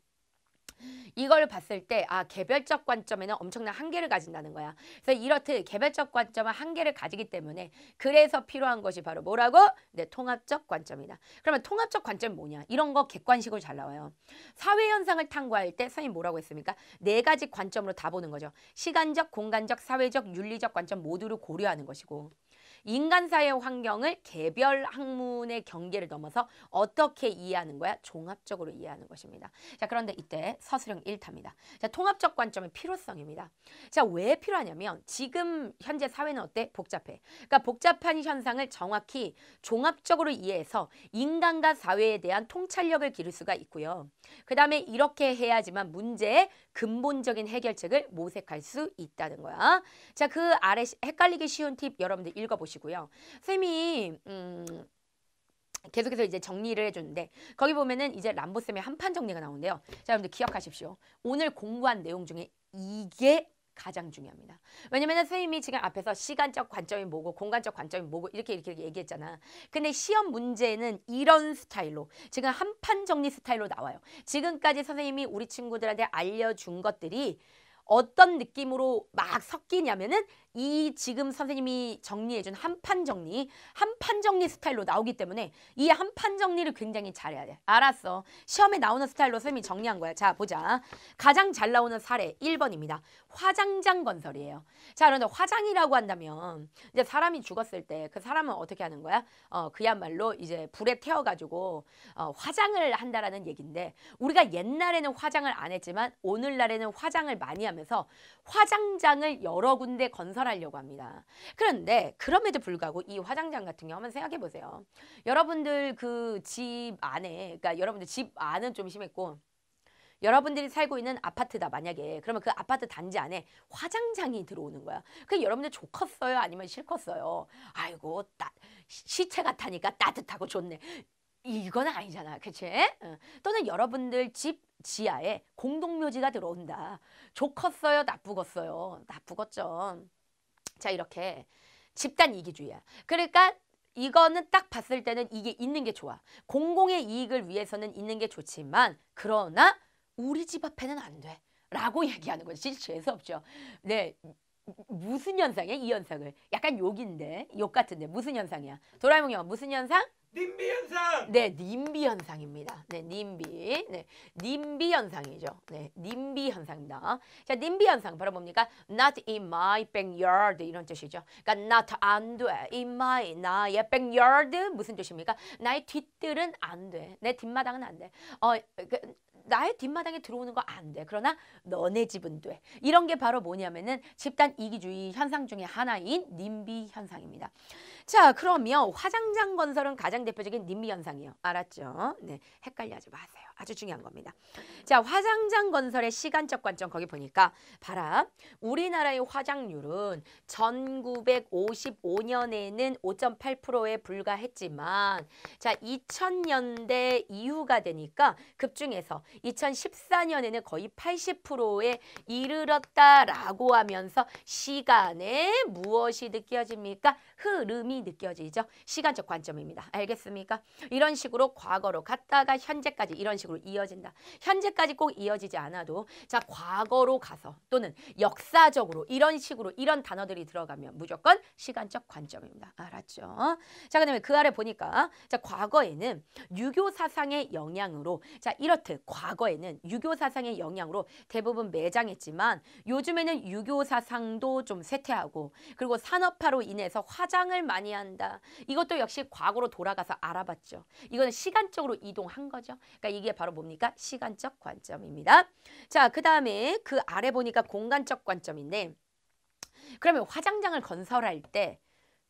이걸 봤을 때 아 개별적 관점에는 엄청난 한계를 가진다는 거야. 그래서 이렇듯 개별적 관점은 한계를 가지기 때문에 그래서 필요한 것이 바로 뭐라고? 네, 통합적 관점이다. 그러면 통합적 관점이 뭐냐? 이런 거 객관식으로 잘 나와요. 사회 현상을 탐구할 때 선생님 뭐라고 했습니까? 네 가지 관점으로 다 보는 거죠. 시간적, 공간적, 사회적, 윤리적 관점 모두를 고려하는 것이고 인간사회 환경을 개별 학문의 경계를 넘어서 어떻게 이해하는 거야? 종합적으로 이해하는 것입니다. 자 그런데 이때 서술형 1타입니다. 자 통합적 관점의 필요성입니다. 자 왜 필요하냐면 지금 현재 사회는 어때? 복잡해. 그러니까 복잡한 현상을 정확히 종합적으로 이해해서 인간과 사회에 대한 통찰력을 기를 수가 있고요. 그 다음에 이렇게 해야지만 문제의 근본적인 해결책을 모색할 수 있다는 거야. 자, 그 아래 헷갈리기 쉬운 팁 여러분들 읽어보시고요. 쌤이 음, 계속해서 이제 정리를 해주는데 거기 보면은 이제 람보쌤의 한판 정리가 나오는데요. 자, 여러분들 기억하십시오. 오늘 공부한 내용 중에 이게 가장 중요합니다. 왜냐면 선생님이 지금 앞에서 시간적 관점이 뭐고 공간적 관점이 뭐고 이렇게 이렇게 얘기했잖아. 근데 시험 문제는 이런 스타일로 지금 한판 정리 스타일로 나와요. 지금까지 선생님이 우리 친구들한테 알려준 것들이 어떤 느낌으로 막 섞이냐면은 이 지금 선생님이 정리해준 한판 정리, 한판 정리 스타일로 나오기 때문에 이 한판 정리를 굉장히 잘해야 돼. 알았어. 시험에 나오는 스타일로 선생님이 정리한 거야. 자, 보자. 가장 잘 나오는 사례 1번입니다. 화장장 건설이에요. 자, 그런데 화장이라고 한다면 이제 사람이 죽었을 때 그 사람은 어떻게 하는 거야? 어, 그야말로 이제 불에 태워가지고 어, 화장을 한다라는 얘기인데 우리가 옛날에는 화장을 안 했지만 오늘날에는 화장을 많이 하면서 화장장을 여러 군데 건설 개발하려고 합니다. 그런데 그럼에도 불구하고 이 화장장 같은 경우 한번 생각해 보세요. 여러분들 그 집 안에 그러니까 여러분들 집 안은 좀 심했고 여러분들이 살고 있는 아파트다 만약에 그러면 그 아파트 단지 안에 화장장이 들어오는 거야. 그 여러분들 좋겠어요 아니면 싫겠어요. 아이고 따, 시체 같으니까 따뜻하고 좋네. 이건 아니잖아. 그치? 또는 여러분들 집 지하에 공동묘지가 들어온다. 좋겠어요 나쁘겠어요. 나쁘겠죠. 자 이렇게 집단 이기주의야. 그러니까 이거는 딱 봤을 때는 이게 있는 게 좋아. 공공의 이익을 위해서는 있는 게 좋지만 그러나 우리 집 앞에는 안 돼. 라고 얘기하는 거지. 재수 없죠. 네. 무슨 현상이야? 이 현상을. 약간 욕인데. 욕 같은데. 무슨 현상이야? 도라에몽 영화 무슨 현상? 님비 현상. 네, 님비 현상입니다. 네, 님비. 네, 님비 현상이죠. 네, 님비 현상입니다. 자, 님비 현상 바로 뭡니까? Not in my backyard 이런 뜻이죠. 그러니까 not 안 돼. In my 나의 backyard 무슨 뜻입니까? 나의 뒷뜰은 안 돼. 내 뒷마당은 안 돼. 어, 그, 나의 뒷마당에 들어오는 거 안 돼. 그러나 너네 집은 돼. 이런 게 바로 뭐냐면은 집단 이기주의 현상 중에 하나인 님비 현상입니다. 자, 그러면 화장장 건설은 가장 대표적인 님비 현상이에요. 알았죠? 네, 헷갈려 하지 마세요. 아주 중요한 겁니다. 자, 화장장 건설의 시간적 관점 거기 보니까 봐라. 우리나라의 화장률은 1955년에는 5.8%에 불과했지만 자, 2000년대 이후가 되니까 급증해서 2014년에는 거의 80%에 이르렀다라고 하면서 시간에 무엇이 느껴집니까? 흐름이 느껴지죠. 시간적 관점입니다. 알겠습니까? 이런 식으로 과거로 갔다가 현재까지 이런 식으로 이어진다. 현재까지 꼭 이어지지 않아도 자 과거로 가서 또는 역사적으로 이런 식으로 이런 단어들이 들어가면 무조건 시간적 관점입니다. 알았죠? 자 그다음에 그 아래 보니까 자 과거에는 유교 사상의 영향으로 자 이렇듯 과거에는 유교 사상의 영향으로 대부분 매장했지만 요즘에는 유교 사상도 좀 쇠퇴하고 그리고 산업화로 인해서 화 화장을 많이 한다. 이것도 역시 과거로 돌아가서 알아봤죠. 이거는 시간적으로 이동한 거죠. 그러니까 이게 바로 뭡니까? 시간적 관점입니다. 자, 그 다음에 그 아래 보니까 공간적 관점인데 그러면 화장장을 건설할 때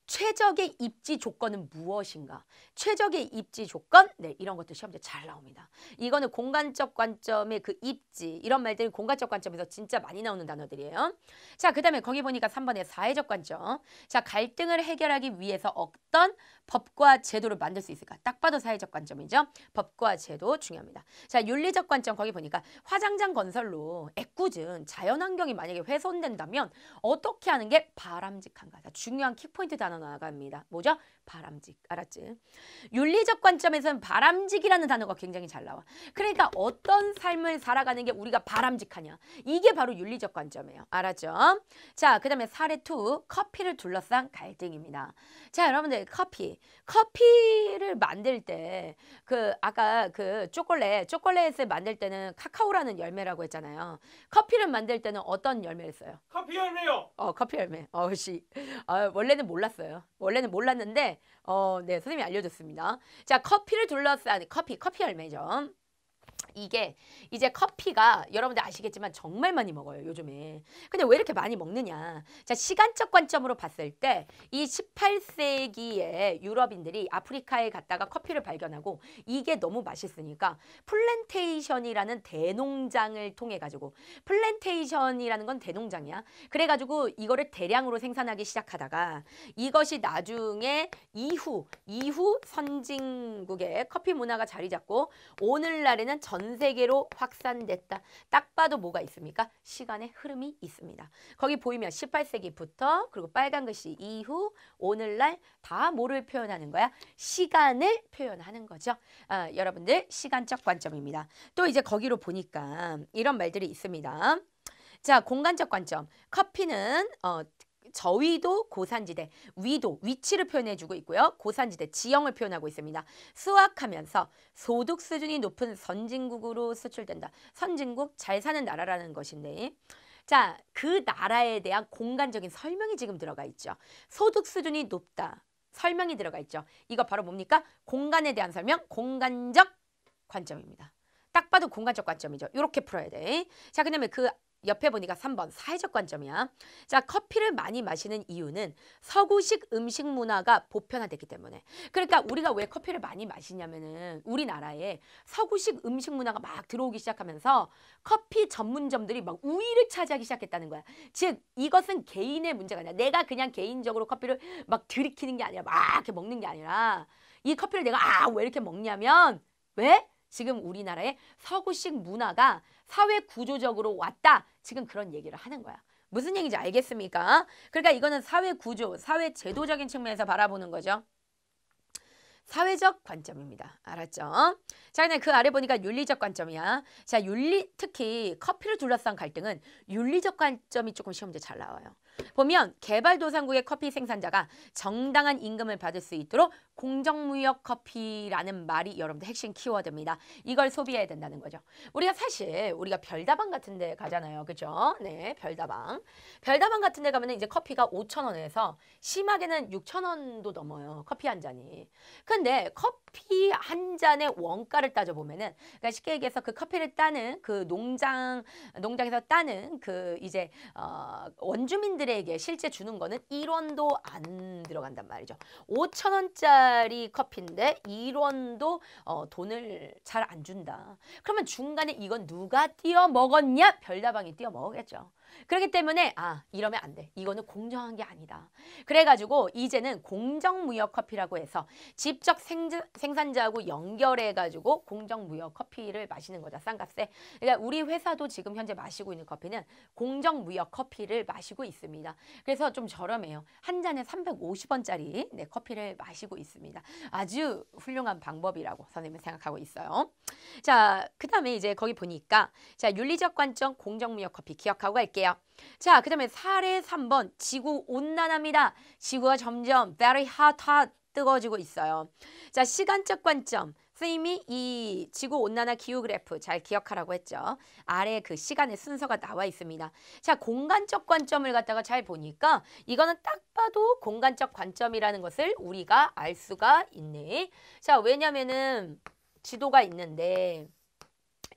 최적의 입지 조건은 무엇인가? 최적의 입지 조건? 네, 이런 것도 시험제 잘 나옵니다. 이거는 공간적 관점의 그 입지, 이런 말들이 공간적 관점에서 진짜 많이 나오는 단어들이에요. 자, 그 다음에 거기 보니까 3번에 사회적 관점. 자, 갈등을 해결하기 위해서 어떤 법과 제도를 만들 수 있을까? 딱 봐도 사회적 관점이죠. 법과 제도 중요합니다. 자, 윤리적 관점 거기 보니까 화장장 건설로 애꿎은 자연환경이 만약에 훼손된다면 어떻게 하는 게 바람직한가? 자, 중요한 키포인트 단어 나갑니다. 뭐죠? 바람직. 알았지? 윤리적 관점에서는 바람직이라는 단어가 굉장히 잘 나와. 그러니까 어떤 삶을 살아가는 게 우리가 바람직하냐. 이게 바로 윤리적 관점이에요. 알았죠? 자, 그 다음에 사례 2. 커피를 둘러싼 갈등입니다. 자, 여러분들 커피. 커피를 만들 때 그 아까 그 초콜릿, 초콜릿을 만들 때는 카카오라는 열매라고 했잖아요. 커피를 만들 때는 어떤 열매를 써요? 커피 열매요. 어, 커피 열매. 어우씨. 어, 원래는 몰랐어요. 원래는 몰랐는데 어, 네, 선생님이 알려줬습니다. 자, 커피를 둘러싼 커피, 커피 열매죠. 이게 이제 커피가 여러분들 아시겠지만 정말 많이 먹어요 요즘에 근데 왜 이렇게 많이 먹느냐 자 시간적 관점으로 봤을 때 이 18세기에 유럽인들이 아프리카에 갔다가 커피를 발견하고 이게 너무 맛있으니까 플랜테이션이라는 대농장을 통해 가지고 플랜테이션이라는 건 대농장이야 그래 가지고 이거를 대량으로 생산하기 시작하다가 이것이 나중에 이후 이후 선진국의 커피 문화가 자리 잡고 오늘날에는 전 세계로 확산됐다. 딱 봐도 뭐가 있습니까? 시간의 흐름이 있습니다. 거기 보이면 18세기부터 그리고 빨간 글씨 이후 오늘날 다 뭐를 표현하는 거야? 시간을 표현하는 거죠. 아, 여러분들 시간적 관점입니다. 또 이제 거기로 보니까 이런 말들이 있습니다. 자, 공간적 관점. 커피는 어, 저위도 고산지대, 위도 위치를 표현해주고 있고요. 고산지대 지형을 표현하고 있습니다. 수확하면서 소득 수준이 높은 선진국으로 수출된다. 선진국 잘 사는 나라라는 것인데 자, 그 나라에 대한 공간적인 설명이 지금 들어가 있죠. 소득 수준이 높다. 설명이 들어가 있죠. 이거 바로 뭡니까? 공간에 대한 설명, 공간적 관점입니다. 딱 봐도 공간적 관점이죠. 이렇게 풀어야 돼. 자, 그다음에 그 옆에 보니까 3번 사회적 관점이야. 자 커피를 많이 마시는 이유는 서구식 음식 문화가 보편화됐기 때문에 그러니까 우리가 왜 커피를 많이 마시냐면은 우리나라에 서구식 음식 문화가 막 들어오기 시작하면서 커피 전문점들이 막 우위를 차지하기 시작했다는 거야. 즉 이것은 개인의 문제가 아니라 내가 그냥 개인적으로 커피를 막 들이키는 게 아니라 막 이렇게 먹는 게 아니라 이 커피를 내가 아왜 이렇게 먹냐면 왜? 지금 우리나라의 서구식 문화가 사회 구조적으로 왔다. 지금 그런 얘기를 하는 거야. 무슨 얘기인지 알겠습니까? 그러니까 이거는 사회 구조, 사회 제도적인 측면에서 바라보는 거죠. 사회적 관점입니다. 알았죠? 자, 근데 그 아래 보니까 윤리적 관점이야. 자, 윤리 특히 커피를 둘러싼 갈등은 윤리적 관점이 조금 시험제 잘 나와요. 보면 개발도상국의 커피 생산자가 정당한 임금을 받을 수 있도록 공정무역 커피라는 말이 여러분들 핵심 키워드입니다. 이걸 소비해야 된다는 거죠. 우리가 사실 우리가 별다방 같은 데 가잖아요. 그죠? 네, 별다방. 별다방 같은 데 가면 이제 커피가 5천원에서 심하게는 6천원도 넘어요. 커피 한 잔이. 근데 커피 한 잔의 원가를 따져보면 은 그러니까 쉽게 얘기해서 그 커피를 따는 그 농장, 농장에서 따는 그 이제 어, 원주민들이 아이들에게 실제 주는 거는 1원도 안 들어간단 말이죠. 5천 원짜리 커피인데 1원도 어, 돈을 잘 안 준다. 그러면 중간에 이건 누가 띄어 먹었냐? 별다방이 띄어 먹겠죠. 었 그렇기 때문에 아 이러면 안 돼. 이거는 공정한 게 아니다. 그래가지고 이제는 공정무역커피라고 해서 직접 생산자하고 연결해가지고 공정무역커피를 마시는 거죠. 싼값에. 그러니까 우리 회사도 지금 현재 마시고 있는 커피는 공정무역커피를 마시고 있습니다. 그래서 좀 저렴해요. 한 잔에 350원짜리 네, 커피를 마시고 있습니다. 아주 훌륭한 방법이라고 선생님은 생각하고 있어요. 자, 그 다음에 이제 거기 보니까 자 윤리적 관점 공정무역커피 기억하고 갈게요. 볼게요. 자, 그 다음에 사례 3번 지구 온난화입니다. 지구가 점점 very hot, hot 뜨거워지고 있어요. 자, 시간적 관점. 선생님이 이 지구 온난화 기후 그래프 잘 기억하라고 했죠. 아래 그 시간의 순서가 나와 있습니다. 자, 공간적 관점을 갖다가 잘 보니까 이거는 딱 봐도 공간적 관점이라는 것을 우리가 알 수가 있네. 자, 왜냐면은 지도가 있는데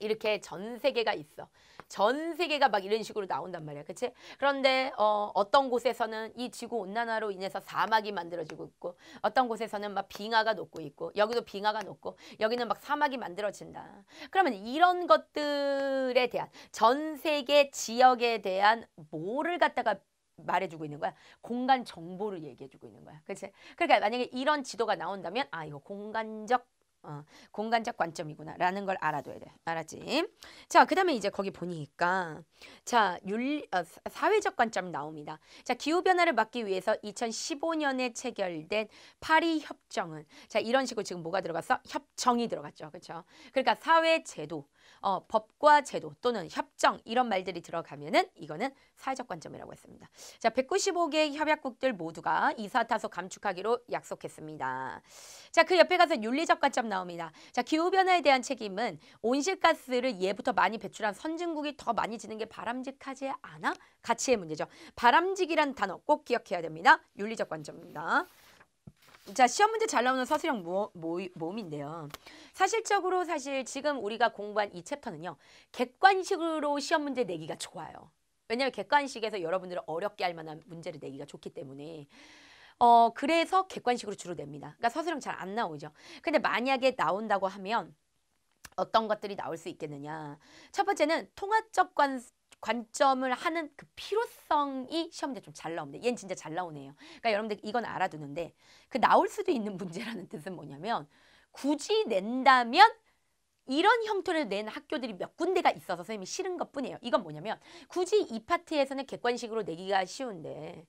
이렇게 전 세계가 있어. 전 세계가 막 이런 식으로 나온단 말이야. 그치? 그런데 어, 어떤 곳에서는 이 지구 온난화로 인해서 사막이 만들어지고 있고 어떤 곳에서는 막 빙하가 녹고 있고 여기도 빙하가 녹고 여기는 막 사막이 만들어진다. 그러면 이런 것들에 대한 전 세계 지역에 대한 뭐를 갖다가 말해주고 있는 거야. 공간 정보를 얘기해주고 있는 거야. 그치? 그러니까 만약에 이런 지도가 나온다면 아 이거 공간적 어, 공간적 관점이구나 라는 걸 알아둬야 돼. 알았지? 자, 그 다음에 이제 거기 보니까 자, 윤 어, 사회적 관점이 나옵니다. 자, 기후변화를 막기 위해서 2015년에 체결된 파리 협정은 자, 이런 식으로 지금 뭐가 들어갔어? 협정이 들어갔죠. 그렇죠? 그러니까 사회 제도, 어, 법과 제도 또는 협정 이런 말들이 들어가면은 이거는 사회적 관점이라고 했습니다. 자, 195개의 협약국들 모두가 이사타소 감축하기로 약속했습니다. 자, 그 옆에 가서 윤리적 관점 나옵니다. 자, 기후변화에 대한 책임은 온실가스를 예부터 많이 배출한 선진국이 더 많이 지는 게 바람직하지 않아? 가치의 문제죠. 바람직이란 단어 꼭 기억해야 됩니다. 윤리적 관점입니다. 자 시험 문제 잘 나오는 서술형 모, 모, 모음인데요. 사실적으로 사실 지금 우리가 공부한 이 챕터는요. 객관식으로 시험 문제 내기가 좋아요. 왜냐하면 객관식에서 여러분들을 어렵게 할 만한 문제를 내기가 좋기 때문에 어 그래서 객관식으로 주로 냅니다. 그러니까 서술형 잘 안 나오죠. 근데 만약에 나온다고 하면 어떤 것들이 나올 수 있겠느냐. 첫 번째는 통합적 관, 관점을 하는 그 필요성이 시험에 좀 잘 나옵니다. 얘는 진짜 잘 나오네요. 그러니까 여러분들 이건 알아두는데 그 나올 수도 있는 문제라는 뜻은 뭐냐면 굳이 낸다면 이런 형태를 낸 학교들이 몇 군데가 있어서 선생님이 싫은 것뿐이에요. 이건 뭐냐면 굳이 이 파트에서는 객관식으로 내기가 쉬운데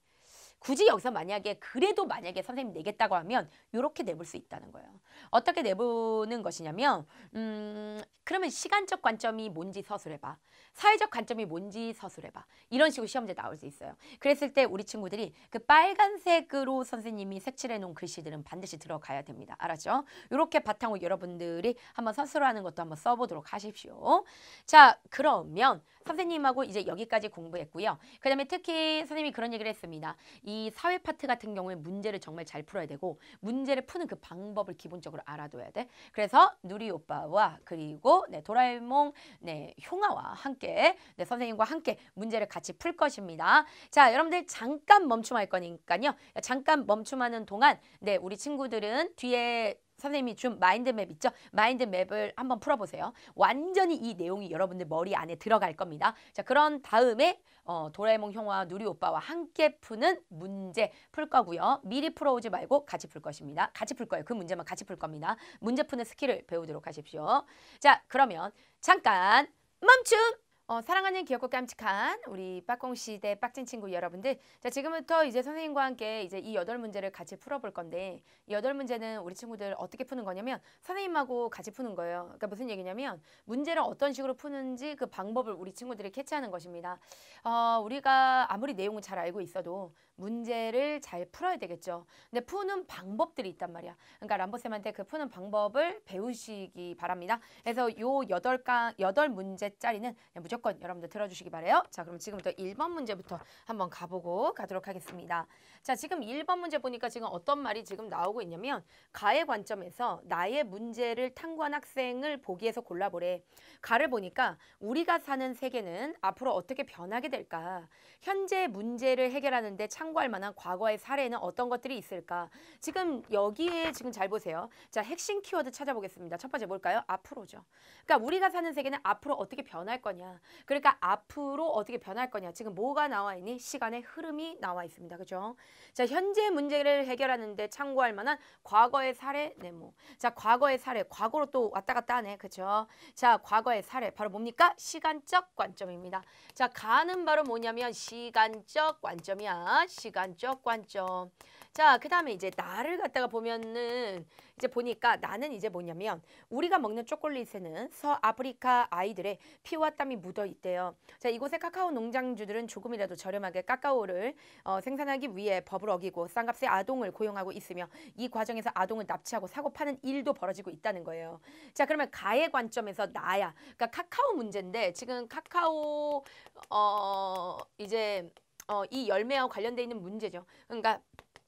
굳이 여기서 만약에 그래도 만약에 선생님 내겠다고 하면 이렇게 내볼 수 있다는 거예요. 어떻게 내보는 것이냐면 음 그러면 시간적 관점이 뭔지 서술해봐. 사회적 관점이 뭔지 서술해봐. 이런 식으로 시험제 나올 수 있어요. 그랬을 때 우리 친구들이 그 빨간색으로 선생님이 색칠해 놓은 글씨들은 반드시 들어가야 됩니다. 알았죠? 이렇게 바탕으로 여러분들이 한번 서술하는 것도 한번 써보도록 하십시오. 자 그러면 선생님하고 이제 여기까지 공부했고요. 그 다음에 특히 선생님이 그런 얘기를 했습니다. 이 사회 파트 같은 경우에 문제를 정말 잘 풀어야 되고 문제를 푸는 그 방법을 기본적으로 알아둬야 돼. 그래서 누리 오빠와 그리고 네, 도라에몽 네, 형아와 함께 네, 선생님과 함께 문제를 같이 풀 것입니다. 자 여러분들 잠깐 멈춤할 거니까요. 잠깐 멈춤하는 동안 네, 우리 친구들은 뒤에 선생님이 준 마인드맵 있죠? 마인드맵을 한번 풀어보세요. 완전히 이 내용이 여러분들 머리 안에 들어갈 겁니다. 자 그런 다음에 어, 도라에몽 형아 누리 오빠와 함께 푸는 문제 풀 거고요. 미리 풀어오지 말고 같이 풀 것입니다. 같이 풀 거예요. 그 문제만 같이 풀 겁니다. 문제 푸는 스킬을 배우도록 하십시오. 자 그러면 잠깐 멈춤! 어, 사랑하는 귀엽고 깜찍한 우리 빡공 시대 빡진 친구 여러분들. 자, 지금부터 이제 선생님과 함께 이제 이 여덟 문제를 같이 풀어볼 건데, 이 여덟 문제는 우리 친구들 어떻게 푸는 거냐면, 선생님하고 같이 푸는 거예요. 그러니까 무슨 얘기냐면, 문제를 어떤 식으로 푸는지 그 방법을 우리 친구들이 캐치하는 것입니다. 어, 우리가 아무리 내용을 잘 알고 있어도, 문제를 잘 풀어야 되겠죠. 근데 푸는 방법들이 있단 말이야. 그러니까 람보쌤한테 그 푸는 방법을 배우시기 바랍니다. 그래서 요 8, 덟강 문제짜리는 무조건 여러분들 들어주시기 바래요. 자, 그럼 지금부터 1번 문제부터 한번 가보고 가도록 하겠습니다. 자, 지금 1번 문제 보니까 지금 어떤 말이 지금 나오고 있냐면 가의 관점에서 나의 문제를 탐구한 학생을 보기에서 골라보래. 가를 보니까 우리가 사는 세계는 앞으로 어떻게 변하게 될까? 현재 문제를 해결하는데 창 참고할 만한 과거의 사례는 어떤 것들이 있을까? 지금 여기에 지금 잘 보세요. 자, 핵심 키워드 찾아보겠습니다. 첫 번째 뭘까요? 앞으로죠. 그러니까 우리가 사는 세계는 앞으로 어떻게 변할 거냐. 그러니까 앞으로 어떻게 변할 거냐. 지금 뭐가 나와 있니? 시간의 흐름이 나와 있습니다. 그죠? 자, 현재 문제를 해결하는데 참고할 만한 과거의 사례 네모. 자, 과거의 사례. 과거로 또 왔다 갔다 하네. 그죠? 자, 과거의 사례. 바로 뭡니까? 시간적 관점입니다. 자, 가는 바로 뭐냐면 시간적 관점이야. 시간적 관점. 자, 그 다음에 이제 나를 갖다가 보면은 이제 보니까 나는 이제 뭐냐면 우리가 먹는 초콜릿에는 서아프리카 아이들의 피와 땀이 묻어 있대요. 자, 이곳의 카카오 농장주들은 조금이라도 저렴하게 카카오를 어, 생산하기 위해 법을 어기고 싼값에 아동을 고용하고 있으며 이 과정에서 아동을 납치하고 사고 파는 일도 벌어지고 있다는 거예요. 자, 그러면 가의 관점에서 나야. 그러니까 카카오 문제인데 지금 카카오 어 이제 어, 이 열매와 관련돼 있는 문제죠. 그러니까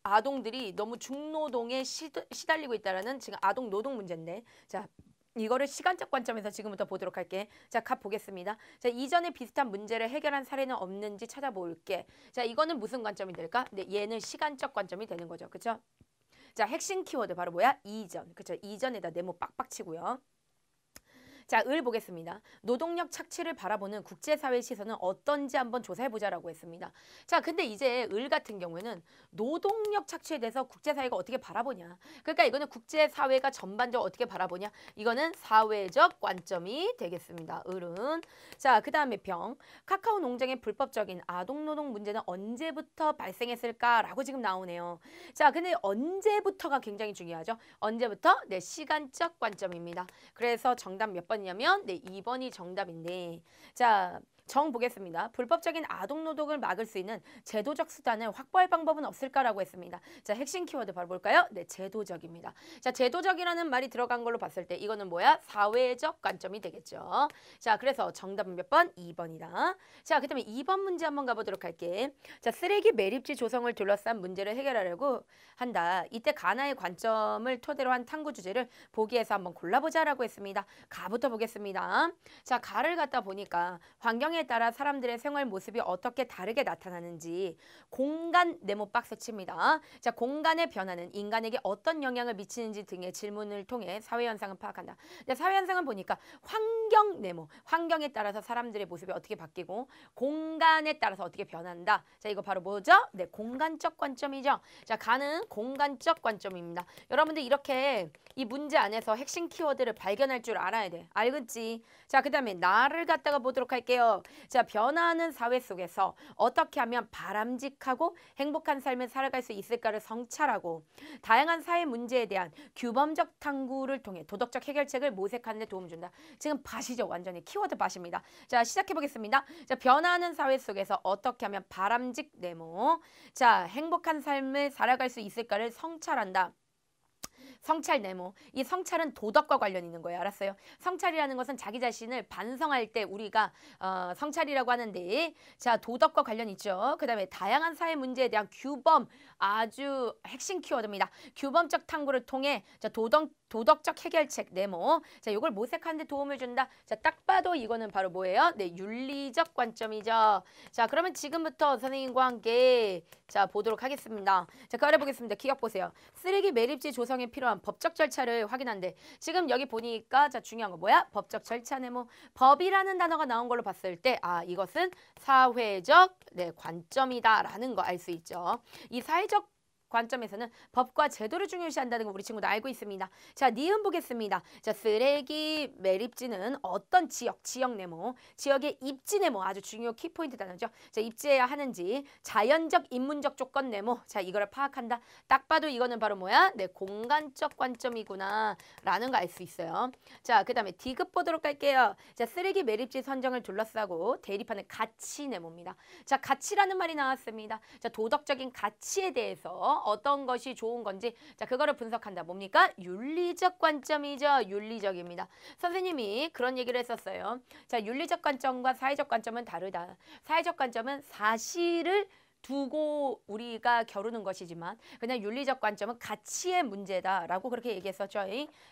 아동들이 너무 중노동에 시드, 시달리고 있다라는 지금 아동 노동 문제인데 자 이거를 시간적 관점에서 지금부터 보도록 할게. 자, 가 보겠습니다. 자, 이전에 비슷한 문제를 해결한 사례는 없는지 찾아볼게. 자, 이거는 무슨 관점이 될까? 네, 얘는 시간적 관점이 되는 거죠. 그쵸 자, 핵심 키워드 바로 뭐야? 이전. 그쵸 이전에다 네모 빡빡 치고요. 자, 을 보겠습니다. 노동력 착취를 바라보는 국제사회 시선은 어떤지 한번 조사해보자라고 했습니다. 자, 근데 이제 을 같은 경우에는 노동력 착취에 대해서 국제사회가 어떻게 바라보냐. 그러니까 이거는 국제사회가 전반적으로 어떻게 바라보냐. 이거는 사회적 관점이 되겠습니다. 을은. 자, 그 다음에 병. 카카오 농장의 불법적인 아동노동 문제는 언제부터 발생했을까라고 지금 나오네요. 자, 근데 언제부터가 굉장히 중요하죠. 언제부터? 네, 시간적 관점입니다. 그래서 정답 몇번 번이냐면 네, 2번이 정답인데 자, 정 보겠습니다. 불법적인 아동 노동을 막을 수 있는 제도적 수단을 확보할 방법은 없을까라고 했습니다. 자, 핵심 키워드 바로 볼까요? 네, 제도적입니다. 자, 제도적이라는 말이 들어간 걸로 봤을 때 이거는 뭐야? 사회적 관점이 되겠죠. 자, 그래서 정답은 몇 번? 2번이다. 자, 그다음에 2번 문제 한번 가보도록 할게. 자, 쓰레기 매립지 조성을 둘러싼 문제를 해결하려고 한다. 이때 가나의 관점을 토대로 한 탐구 주제를 보기에서 한번 골라보자라고 했습니다. 가부터 보겠습니다. 자, 가를 갖다 보니까 환경 상황에 따라 사람들의 생활 모습이 어떻게 다르게 나타나는지 공간 네모 박스 칩니다. 자, 공간의 변화는 인간에게 어떤 영향을 미치는지 등의 질문을 통해 사회 현상을 파악한다. 사회 현상을 보니까 환경 네모, 환경에 따라서 사람들의 모습이 어떻게 바뀌고 공간에 따라서 어떻게 변한다. 자, 이거 바로 뭐죠? 네, 공간적 관점이죠. 자, 가는 공간적 관점입니다. 여러분들 이렇게 이 문제 안에서 핵심 키워드를 발견할 줄 알아야 돼. 알겠지? 자, 그 다음에 나를 갖다가 보도록 할게요. 자, 변화하는 사회 속에서 어떻게 하면 바람직하고 행복한 삶을 살아갈 수 있을까를 성찰하고 다양한 사회 문제에 대한 규범적 탐구를 통해 도덕적 해결책을 모색하는 데 도움을 준다. 지금 바시죠 완전히 키워드 바십니다 자, 시작해 보겠습니다. 자, 변화하는 사회 속에서 어떻게 하면 바람직 네모 자, 행복한 삶을 살아갈 수 있을까를 성찰한다. 성찰 네모. 이 성찰은 도덕과 관련 있는 거예요. 알았어요? 성찰이라는 것은 자기 자신을 반성할 때 우리가 어, 성찰이라고 하는데 자 도덕과 관련 있죠. 그 다음에 다양한 사회 문제에 대한 규범 아주 핵심 키워드입니다. 규범적 탐구를 통해 자, 도덕 도덕적 해결책 네모. 자, 이걸 모색하는 데 도움을 준다. 자, 딱 봐도 이거는 바로 뭐예요? 네, 윤리적 관점이죠. 자, 그러면 지금부터 선생님과 함께 자, 보도록 하겠습니다. 자, 그래 보겠습니다. 기억 보세요. 쓰레기 매립지 조성에 필요한 법적 절차를 확인한데 지금 여기 보니까 자, 중요한 거 뭐야? 법적 절차 네모. 법이라는 단어가 나온 걸로 봤을 때 아, 이것은 사회적 네, 관점이다라는 거 알 수 있죠. 이 사회적 관점에서는 법과 제도를 중요시한다는 걸 우리 친구도 알고 있습니다. 자, 니은 보겠습니다. 자, 쓰레기 매립지는 어떤 지역, 지역 네모, 지역의 입지 네모 아주 중요 키포인트 단어죠. 자, 입지해야 하는지 자연적, 인문적 조건 네모. 자, 이거를 파악한다. 딱 봐도 이거는 바로 뭐야? 내 네, 공간적 관점이구나 라는 거알수 있어요. 자, 그 다음에 디귿 보도록 할게요. 자, 쓰레기 매립지 선정을 둘러싸고 대립하는 가치 네모입니다. 자, 가치라는 말이 나왔습니다. 자, 도덕적인 가치에 대해서 어떤 것이 좋은 건지 자 그거를 분석한다. 뭡니까? 윤리적 관점이죠. 윤리적입니다. 선생님이 그런 얘기를 했었어요. 자 윤리적 관점과 사회적 관점은 다르다. 사회적 관점은 사실을 두고 우리가 겨루는 것이지만 그냥 윤리적 관점은 가치의 문제다라고 그렇게 얘기했었죠.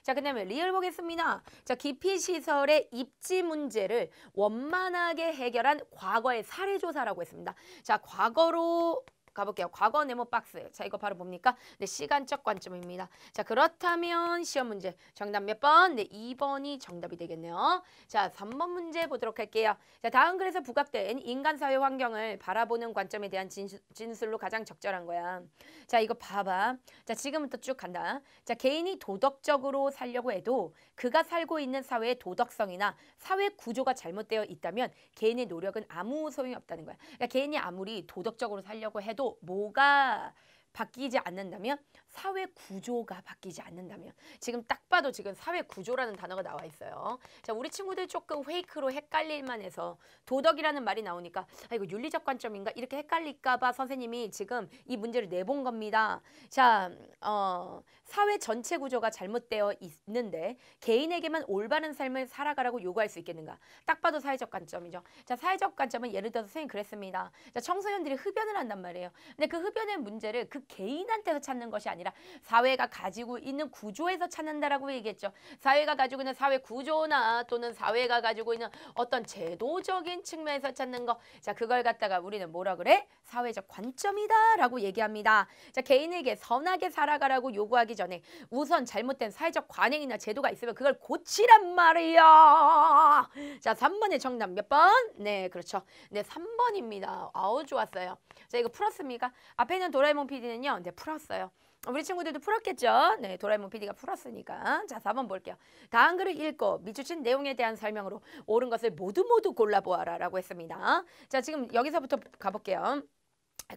자, 그 다음에 리을 보겠습니다. 자, 기피시설의 입지 문제를 원만하게 해결한 과거의 사례조사라고 했습니다. 자, 과거로 가볼게요. 과거 네모 박스. 자, 이거 바로 뭡니까? 네, 시간적 관점입니다. 자, 그렇다면 시험 문제 정답 몇 번? 네, 2번이 정답이 되겠네요. 자, 3번 문제 보도록 할게요. 자, 다음 글에서 부각된 인간 사회 환경을 바라보는 관점에 대한 진수, 진술로 가장 적절한 거야. 자, 이거 봐봐. 자, 지금부터 쭉 간다. 자, 개인이 도덕적으로 살려고 해도 그가 살고 있는 사회의 도덕성이나 사회 구조가 잘못되어 있다면 개인의 노력은 아무 소용이 없다는 거야. 그러니까 개인이 아무리 도덕적으로 살려고 해도 또 뭐가 바뀌지 않는다면 사회 구조가 바뀌지 않는다면 지금 딱 봐도 지금 사회 구조라는 단어가 나와 있어요. 자, 우리 친구들 조금 페이크로 헷갈릴만 해서 도덕이라는 말이 나오니까 아 이거 윤리적 관점인가 이렇게 헷갈릴까 봐 선생님이 지금 이 문제를 내본 겁니다. 자, 어, 사회 전체 구조가 잘못되어 있는데 개인에게만 올바른 삶을 살아가라고 요구할 수 있겠는가? 딱 봐도 사회적 관점이죠. 자, 사회적 관점은 예를 들어서 선생님 그랬습니다. 자, 청소년들이 흡연을 한단 말이에요. 근데 그 흡연의 문제를 그 개인한테서 찾는 것이 아니라 아니라 사회가 가지고 있는 구조에서 찾는다라고 얘기했죠. 사회가 가지고 있는 사회 구조나 또는 사회가 가지고 있는 어떤 제도적인 측면에서 찾는 거. 자, 그걸 갖다가 우리는 뭐라 그래? 사회적 관점이다라고 얘기합니다. 자, 개인에게 선하게 살아가라고 요구하기 전에 우선 잘못된 사회적 관행이나 제도가 있으면 그걸 고치란 말이야. 자, 3번의 정답 몇 번? 네, 그렇죠. 네, 3번입니다. 아우 좋았어요. 자, 이거 풀었습니까? 앞에 있는 도라에몽 PD는요. 네, 풀었어요. 우리 친구들도 풀었겠죠? 네, 도라에몽 PD가 풀었으니까. 자, 4번 볼게요. 다음 글을 읽고 미주친 내용에 대한 설명으로 옳은 것을 모두 모두 골라보아라 라고 했습니다. 자, 지금 여기서부터 가볼게요.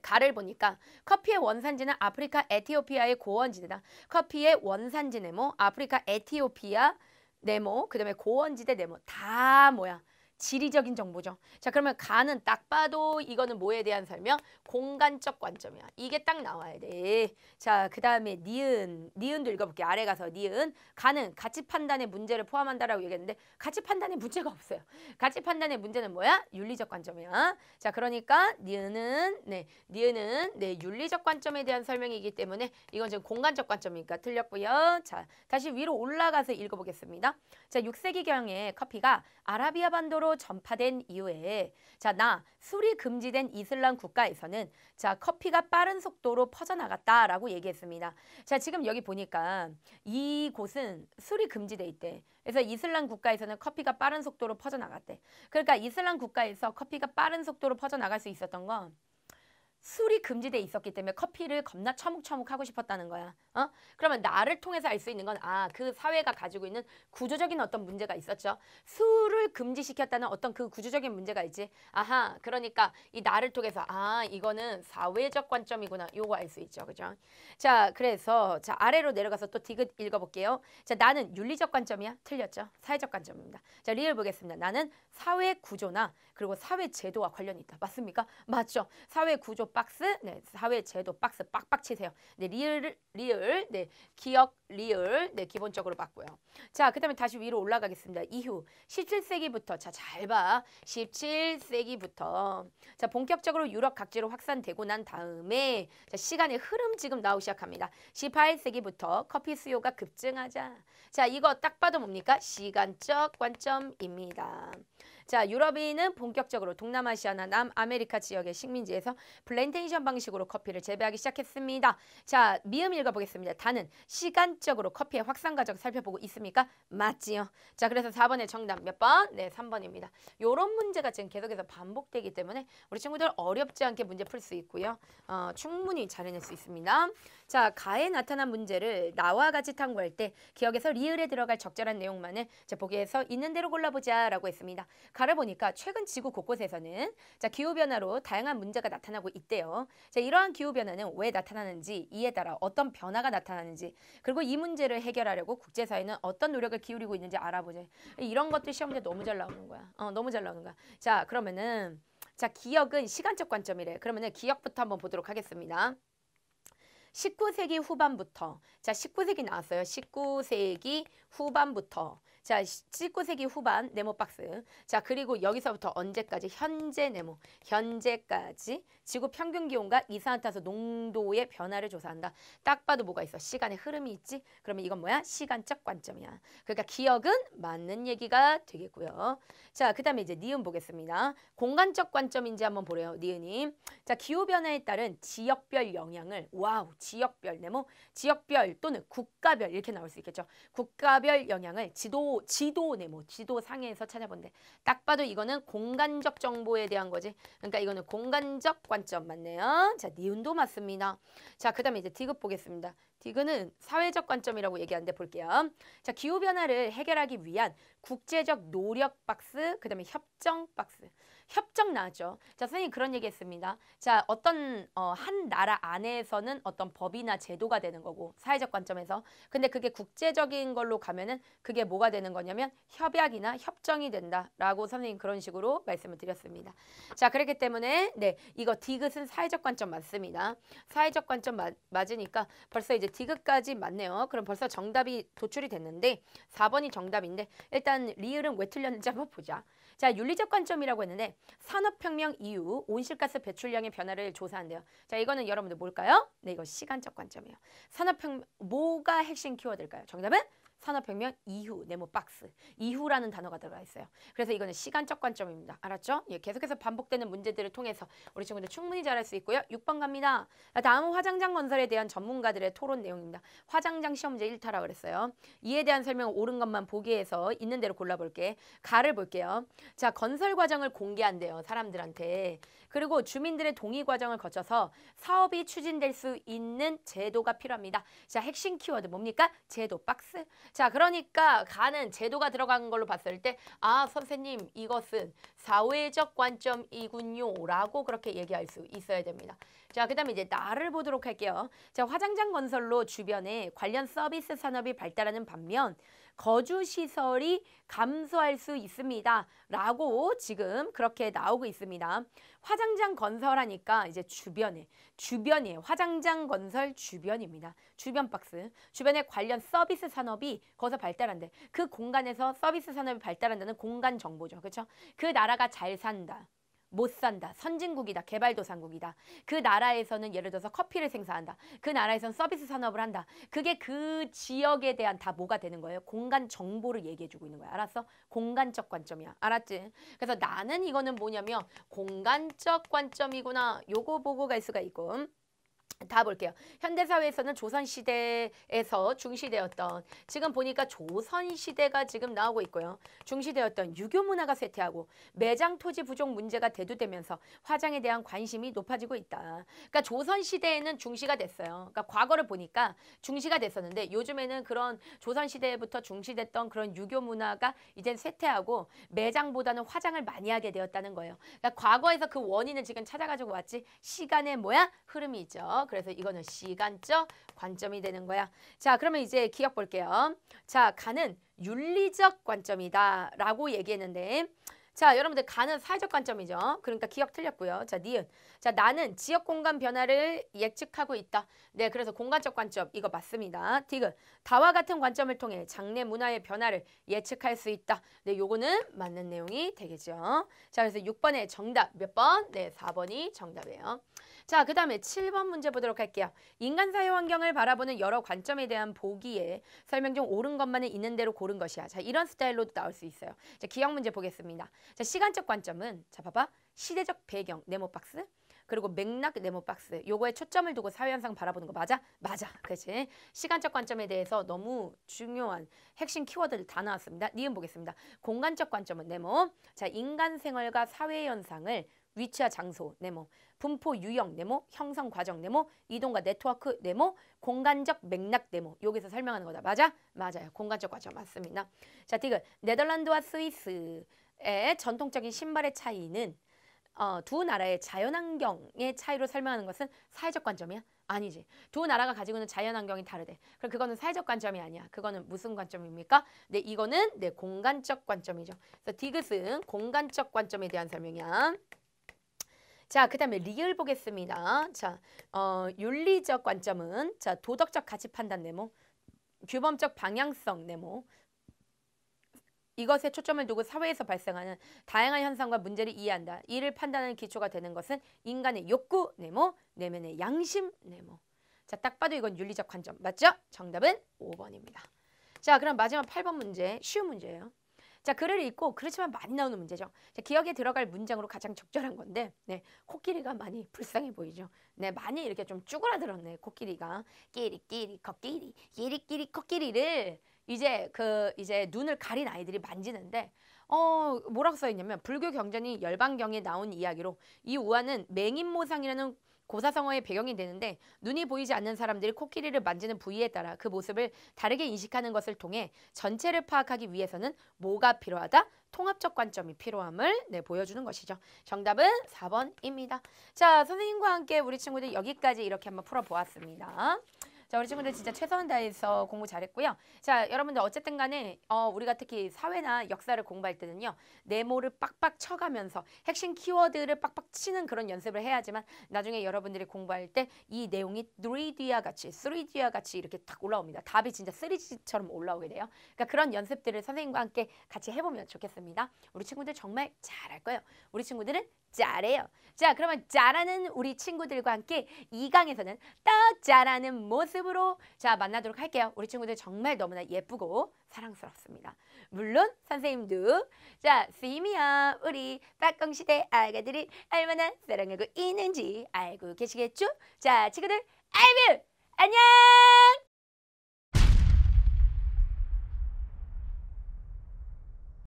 가를 보니까 커피의 원산지는 아프리카 에티오피아의 고원지대다. 커피의 원산지 네모, 아프리카 에티오피아 네모, 그 다음에 고원지대 네모 다 뭐야? 지리적인 정보죠. 자 그러면 가는 딱 봐도 이거는 뭐에 대한 설명? 공간적 관점이야. 이게 딱 나와야 돼. 자 그 다음에 니은, 니은도 읽어볼게 아래 가서 니은. 가는 가치 판단의 문제를 포함한다라고 얘기했는데 가치 판단의 문제가 없어요. 가치 판단의 문제는 뭐야? 윤리적 관점이야. 자 그러니까 니은은 네 니은은 네 윤리적 관점에 대한 설명이기 때문에 이건 지금 공간적 관점이니까 틀렸고요. 자 다시 위로 올라가서 읽어보겠습니다. 자 6세기경에 커피가 아라비아 반도로 세계적으로 전파된 이후에 자, 나 술이 금지된 이슬람 국가에서는 자, 커피가 빠른 속도로 퍼져나갔다라고 얘기했습니다. 자, 지금 여기 보니까 이곳은 술이 금지돼 있대. 그래서 이슬람 국가에서는 커피가 빠른 속도로 퍼져나갔대. 그러니까 이슬람 국가에서 커피가 빠른 속도로 퍼져나갈 수 있었던 건 술이 금지돼 있었기 때문에 커피를 겁나 처묵처묵 하고 싶었다는 거야. 어? 그러면 나를 통해서 알 수 있는 건 아 그 사회가 가지고 있는 구조적인 어떤 문제가 있었죠. 술을 금지시켰다는 어떤 그 구조적인 문제가 있지. 아하 그러니까 이 나를 통해서 아 이거는 사회적 관점이구나. 요거 알 수 있죠. 그죠? 자 그래서 자 아래로 내려가서 또 디귿 읽어볼게요. 자 나는 윤리적 관점이야. 틀렸죠. 사회적 관점입니다. 자 리을 보겠습니다. 나는 사회 구조나 그리고 사회 제도와 관련이 있다. 맞습니까? 맞죠. 사회 구조 박스, 네, 사회 제도 박스 빡빡 치세요. 네, 리을, 리을, 네, 기억, 리을, 네, 기본적으로 봤고요. 자, 그 다음에 다시 위로 올라가겠습니다. 이후 17세기부터, 자, 잘 봐. 17세기부터. 자, 본격적으로 유럽 각지로 확산되고 난 다음에 자, 시간의 흐름 지금 나오기 시작합니다. 18세기부터 커피 수요가 급증하자. 자, 이거 딱 봐도 뭡니까? 시간적 관점입니다. 자, 유럽인은 본격적으로 동남아시아나 남아메리카 지역의 식민지에서 플랜테이션 방식으로 커피를 재배하기 시작했습니다. 자, 미음 읽어보겠습니다. 단은 시간적으로 커피의 확산 과정 살펴보고 있습니까? 맞지요. 자, 그래서 4번의 정답 몇 번? 네, 3번입니다. 요런 문제가 지금 계속해서 반복되기 때문에 우리 친구들 어렵지 않게 문제 풀 수 있고요. 어, 충분히 잘해낼 수 있습니다. 자, 가에 나타난 문제를 나와 같이 탐구할 때 기억에서 리을에 들어갈 적절한 내용만을 제 보기에서 있는 대로 골라보자라고 했습니다. 가려보니까 최근 지구 곳곳에서는 자 기후변화로 다양한 문제가 나타나고 있대요. 자 이러한 기후변화는 왜 나타나는지 이에 따라 어떤 변화가 나타나는지 그리고 이 문제를 해결하려고 국제사회는 어떤 노력을 기울이고 있는지 알아보자. 이런 것들 시험에 너무 잘 나오는 거야. 어 너무 잘 나오는 거야. 자 그러면은 자 기억은 시간적 관점이래. 그러면은 기억부터 한번 보도록 하겠습니다. 19세기 후반부터 자 19세기 나왔어요. 19세기 후반부터 자, 19세기 후반 네모 박스. 자, 그리고 여기서부터 언제까지? 현재 네모. 현재까지 지구 평균 기온과 이산화탄소 농도의 변화를 조사한다. 딱 봐도 뭐가 있어? 시간의 흐름이 있지? 그러면 이건 뭐야? 시간적 관점이야. 그러니까 기억은 맞는 얘기가 되겠고요. 자, 그 다음에 이제 니은 보겠습니다. 공간적 관점인지 한번 보래요. 니은님. 자, 기후변화에 따른 지역별 영향을 와우, 지역별 네모, 지역별 또는 국가별 이렇게 나올 수 있겠죠. 국가별 영향을 지도 지도, 네 뭐, 지도상에서 찾아본데. 딱 봐도 이거는 공간적 정보에 대한 거지. 그러니까 이거는 공간적 관점 맞네요. 자, 니은도 맞습니다. 자, 그 다음에 이제 디귿 보겠습니다. 디귿은 사회적 관점이라고 얘기하는데 볼게요. 자, 기후변화를 해결하기 위한 국제적 노력 박스, 그 다음에 협정 박스. 협정 나죠. 자, 선생님 그런 얘기 했습니다. 자, 어떤 어, 한 나라 안에서는 어떤 법이나 제도가 되는 거고 사회적 관점에서 근데 그게 국제적인 걸로 가면은 그게 뭐가 되는 거냐면 협약이나 협정이 된다라고 선생님 그런 식으로 말씀을 드렸습니다. 자, 그렇기 때문에 네, 이거 디귿은 사회적 관점 맞습니다. 사회적 관점 마, 맞으니까 벌써 이제 디귿까지 맞네요. 그럼 벌써 정답이 도출이 됐는데 4번이 정답인데 일단 리을은 왜 틀렸는지 한번 보자. 자, 윤리적 관점이라고 했는데 산업혁명 이후 온실가스 배출량의 변화를 조사한대요. 자, 이거는 여러분들 뭘까요? 네, 이거 시간적 관점이에요. 산업혁명, 뭐가 핵심 키워드일까요? 정답은 산업혁명 이후 네모 박스 이후라는 단어가 들어가 있어요. 그래서 이거는 시간적 관점입니다. 알았죠? 예, 계속해서 반복되는 문제들을 통해서 우리 친구들 충분히 잘할 수 있고요. 6번 갑니다. 다음은 화장장 건설에 대한 전문가들의 토론 내용입니다. 화장장 시험제 1타라 그랬어요. 이에 대한 설명 옳은 것만 보기 해서 있는 대로 골라볼게. 가를 볼게요. 자 건설 과정을 공개한대요. 사람들한테. 그리고 주민들의 동의 과정을 거쳐서 사업이 추진될 수 있는 제도가 필요합니다. 자, 핵심 키워드 뭡니까? 제도 박스. 자, 그러니까 가는 제도가 들어간 걸로 봤을 때 아, 선생님 이것은 사회적 관점이군요. 라고 그렇게 얘기할 수 있어야 됩니다. 자, 그 다음에 이제 나를 보도록 할게요. 자, 화장장 건설로 주변에 관련 서비스 산업이 발달하는 반면 거주시설이 감소할 수 있습니다. 라고 지금 그렇게 나오고 있습니다. 화장장 건설하니까 이제 주변에, 주변에, 화장장 건설 주변입니다. 주변 박스, 주변에 관련 서비스 산업이 거기서 발달한대. 그 공간에서 서비스 산업이 발달한다는 공간 정보죠. 그렇죠? 그 나라가 잘 산다. 못 산다. 선진국이다. 개발도상국이다. 그 나라에서는 예를 들어서 커피를 생산한다. 그 나라에서는 서비스 산업을 한다. 그게 그 지역에 대한 다 뭐가 되는 거예요? 공간 정보를 얘기해주고 있는 거야. 알았어? 공간적 관점이야. 알았지? 그래서 나는 이거는 뭐냐면 공간적 관점이구나. 요거 보고 갈 수가 있고 다 볼게요. 현대사회에서는 조선시대에서 중시되었던 지금 보니까 조선시대가 지금 나오고 있고요. 중시되었던 유교문화가 쇠퇴하고 매장토지 부족 문제가 대두되면서 화장에 대한 관심이 높아지고 있다. 그러니까 조선시대에는 중시가 됐어요. 그러니까 과거를 보니까 중시가 됐었는데 요즘에는 그런 조선시대부터 중시됐던 그런 유교문화가 이젠 쇠퇴하고 매장보다는 화장을 많이 하게 되었다는 거예요. 그러니까 과거에서 그 원인을 지금 찾아가지고 왔지 시간의 뭐야? 흐름이죠. 그래서 이거는 시간적 관점이 되는 거야. 자, 그러면 이제 기억 볼게요. 자, 간은 윤리적 관점이다 라고 얘기했는데 자, 여러분들 간은 사회적 관점이죠. 그러니까 기억 틀렸고요. 자, 니은. 자, 나는 지역 공간 변화를 예측하고 있다. 네, 그래서 공간적 관점 이거 맞습니다. 디귿. 다와 같은 관점을 통해 장래 문화의 변화를 예측할 수 있다. 네, 요거는 맞는 내용이 되겠죠. 자, 그래서 육번의 정답 몇 번? 네, 사번이 정답이에요. 자, 그 다음에 7번 문제 보도록 할게요. 인간 사회 환경을 바라보는 여러 관점에 대한 보기에 설명 중 옳은 것만은 있는 대로 고른 것이야. 자, 이런 스타일로도 나올 수 있어요. 자, 기억 문제 보겠습니다. 자, 시간적 관점은 자, 봐봐. 시대적 배경, 네모 박스. 그리고 맥락 네모 박스 요거에 초점을 두고 사회현상 바라보는 거 맞아? 맞아. 그치 시간적 관점에 대해서 너무 중요한 핵심 키워드를 다 나왔습니다. 니은 보겠습니다. 공간적 관점은 네모. 자 인간 생활과 사회현상을 위치와 장소 네모, 분포 유형 네모, 형성 과정 네모, 이동과 네트워크 네모, 공간적 맥락 네모. 여기서 설명하는 거다. 맞아? 맞아요. 공간적 과정 맞습니다. 자, 디귿. 네덜란드와 스위스의 전통적인 신발의 차이는 어, 두 나라의 자연환경의 차이로 설명하는 것은 사회적 관점이야? 아니지. 두 나라가 가지고 있는 자연환경이 다르대. 그럼 그거는 사회적 관점이 아니야. 그거는 무슨 관점입니까? 네, 이거는 네, 공간적 관점이죠. 그래서 디귿은 공간적 관점에 대한 설명이야. 자, 그 다음에 리을 보겠습니다. 자, 어, 윤리적 관점은 자 도덕적 가치 판단 네모, 규범적 방향성 네모, 이것에 초점을 두고 사회에서 발생하는 다양한 현상과 문제를 이해한다. 이를 판단하는 기초가 되는 것은 인간의 욕구 네모, 내면의 양심 네모. 자, 딱 봐도 이건 윤리적 관점. 맞죠? 정답은 5번입니다. 자, 그럼 마지막 8번 문제. 쉬운 문제예요. 자, 글을 읽고 그렇지만 많이 나오는 문제죠. 자, 기억에 들어갈 문장으로 가장 적절한 건데 네, 코끼리가 많이 불쌍해 보이죠. 네, 많이 이렇게 좀 쭈그라들었네, 코끼리가. 끼리끼리, 코끼리, 끼리끼리, 코끼리를 이제 그 이제 눈을 가린 아이들이 만지는데 어 뭐라고 써 있냐면 불교 경전이 열반경에 나온 이야기로 이우한은 맹인모상이라는 고사성어의 배경이 되는데 눈이 보이지 않는 사람들이 코끼리를 만지는 부위에 따라 그 모습을 다르게 인식하는 것을 통해 전체를 파악하기 위해서는 뭐가 필요하다? 통합적 관점이 필요함을 네, 보여주는 것이죠. 정답은 4번입니다. 자, 선생님과 함께 우리 친구들 여기까지 이렇게 한번 풀어보았습니다. 자, 우리 친구들 진짜 최선을 다해서 공부 잘했고요. 자, 여러분들 어쨌든 간에 어, 우리가 특히 사회나 역사를 공부할 때는요. 네모를 빡빡 쳐가면서 핵심 키워드를 빡빡 치는 그런 연습을 해야지만 나중에 여러분들이 공부할 때 이 내용이 3D와 같이 3D와 같이 이렇게 탁 올라옵니다. 답이 진짜 3D처럼 올라오게 돼요. 그러니까 그런 연습들을 선생님과 함께 같이 해보면 좋겠습니다. 우리 친구들 정말 잘할 거예요. 우리 친구들은 짜래요. 자 그러면 짜라는 우리 친구들과 함께 이 강에서는 딱 짜라는 모습으로 자 만나도록 할게요. 우리 친구들 정말 너무나 예쁘고 사랑스럽습니다. 물론 선생님도 자 쓰임이야 우리 박공시대 아가들이 얼마나 사랑하고 있는지 알고 계시겠죠? 자 친구들 아이뷰 안녕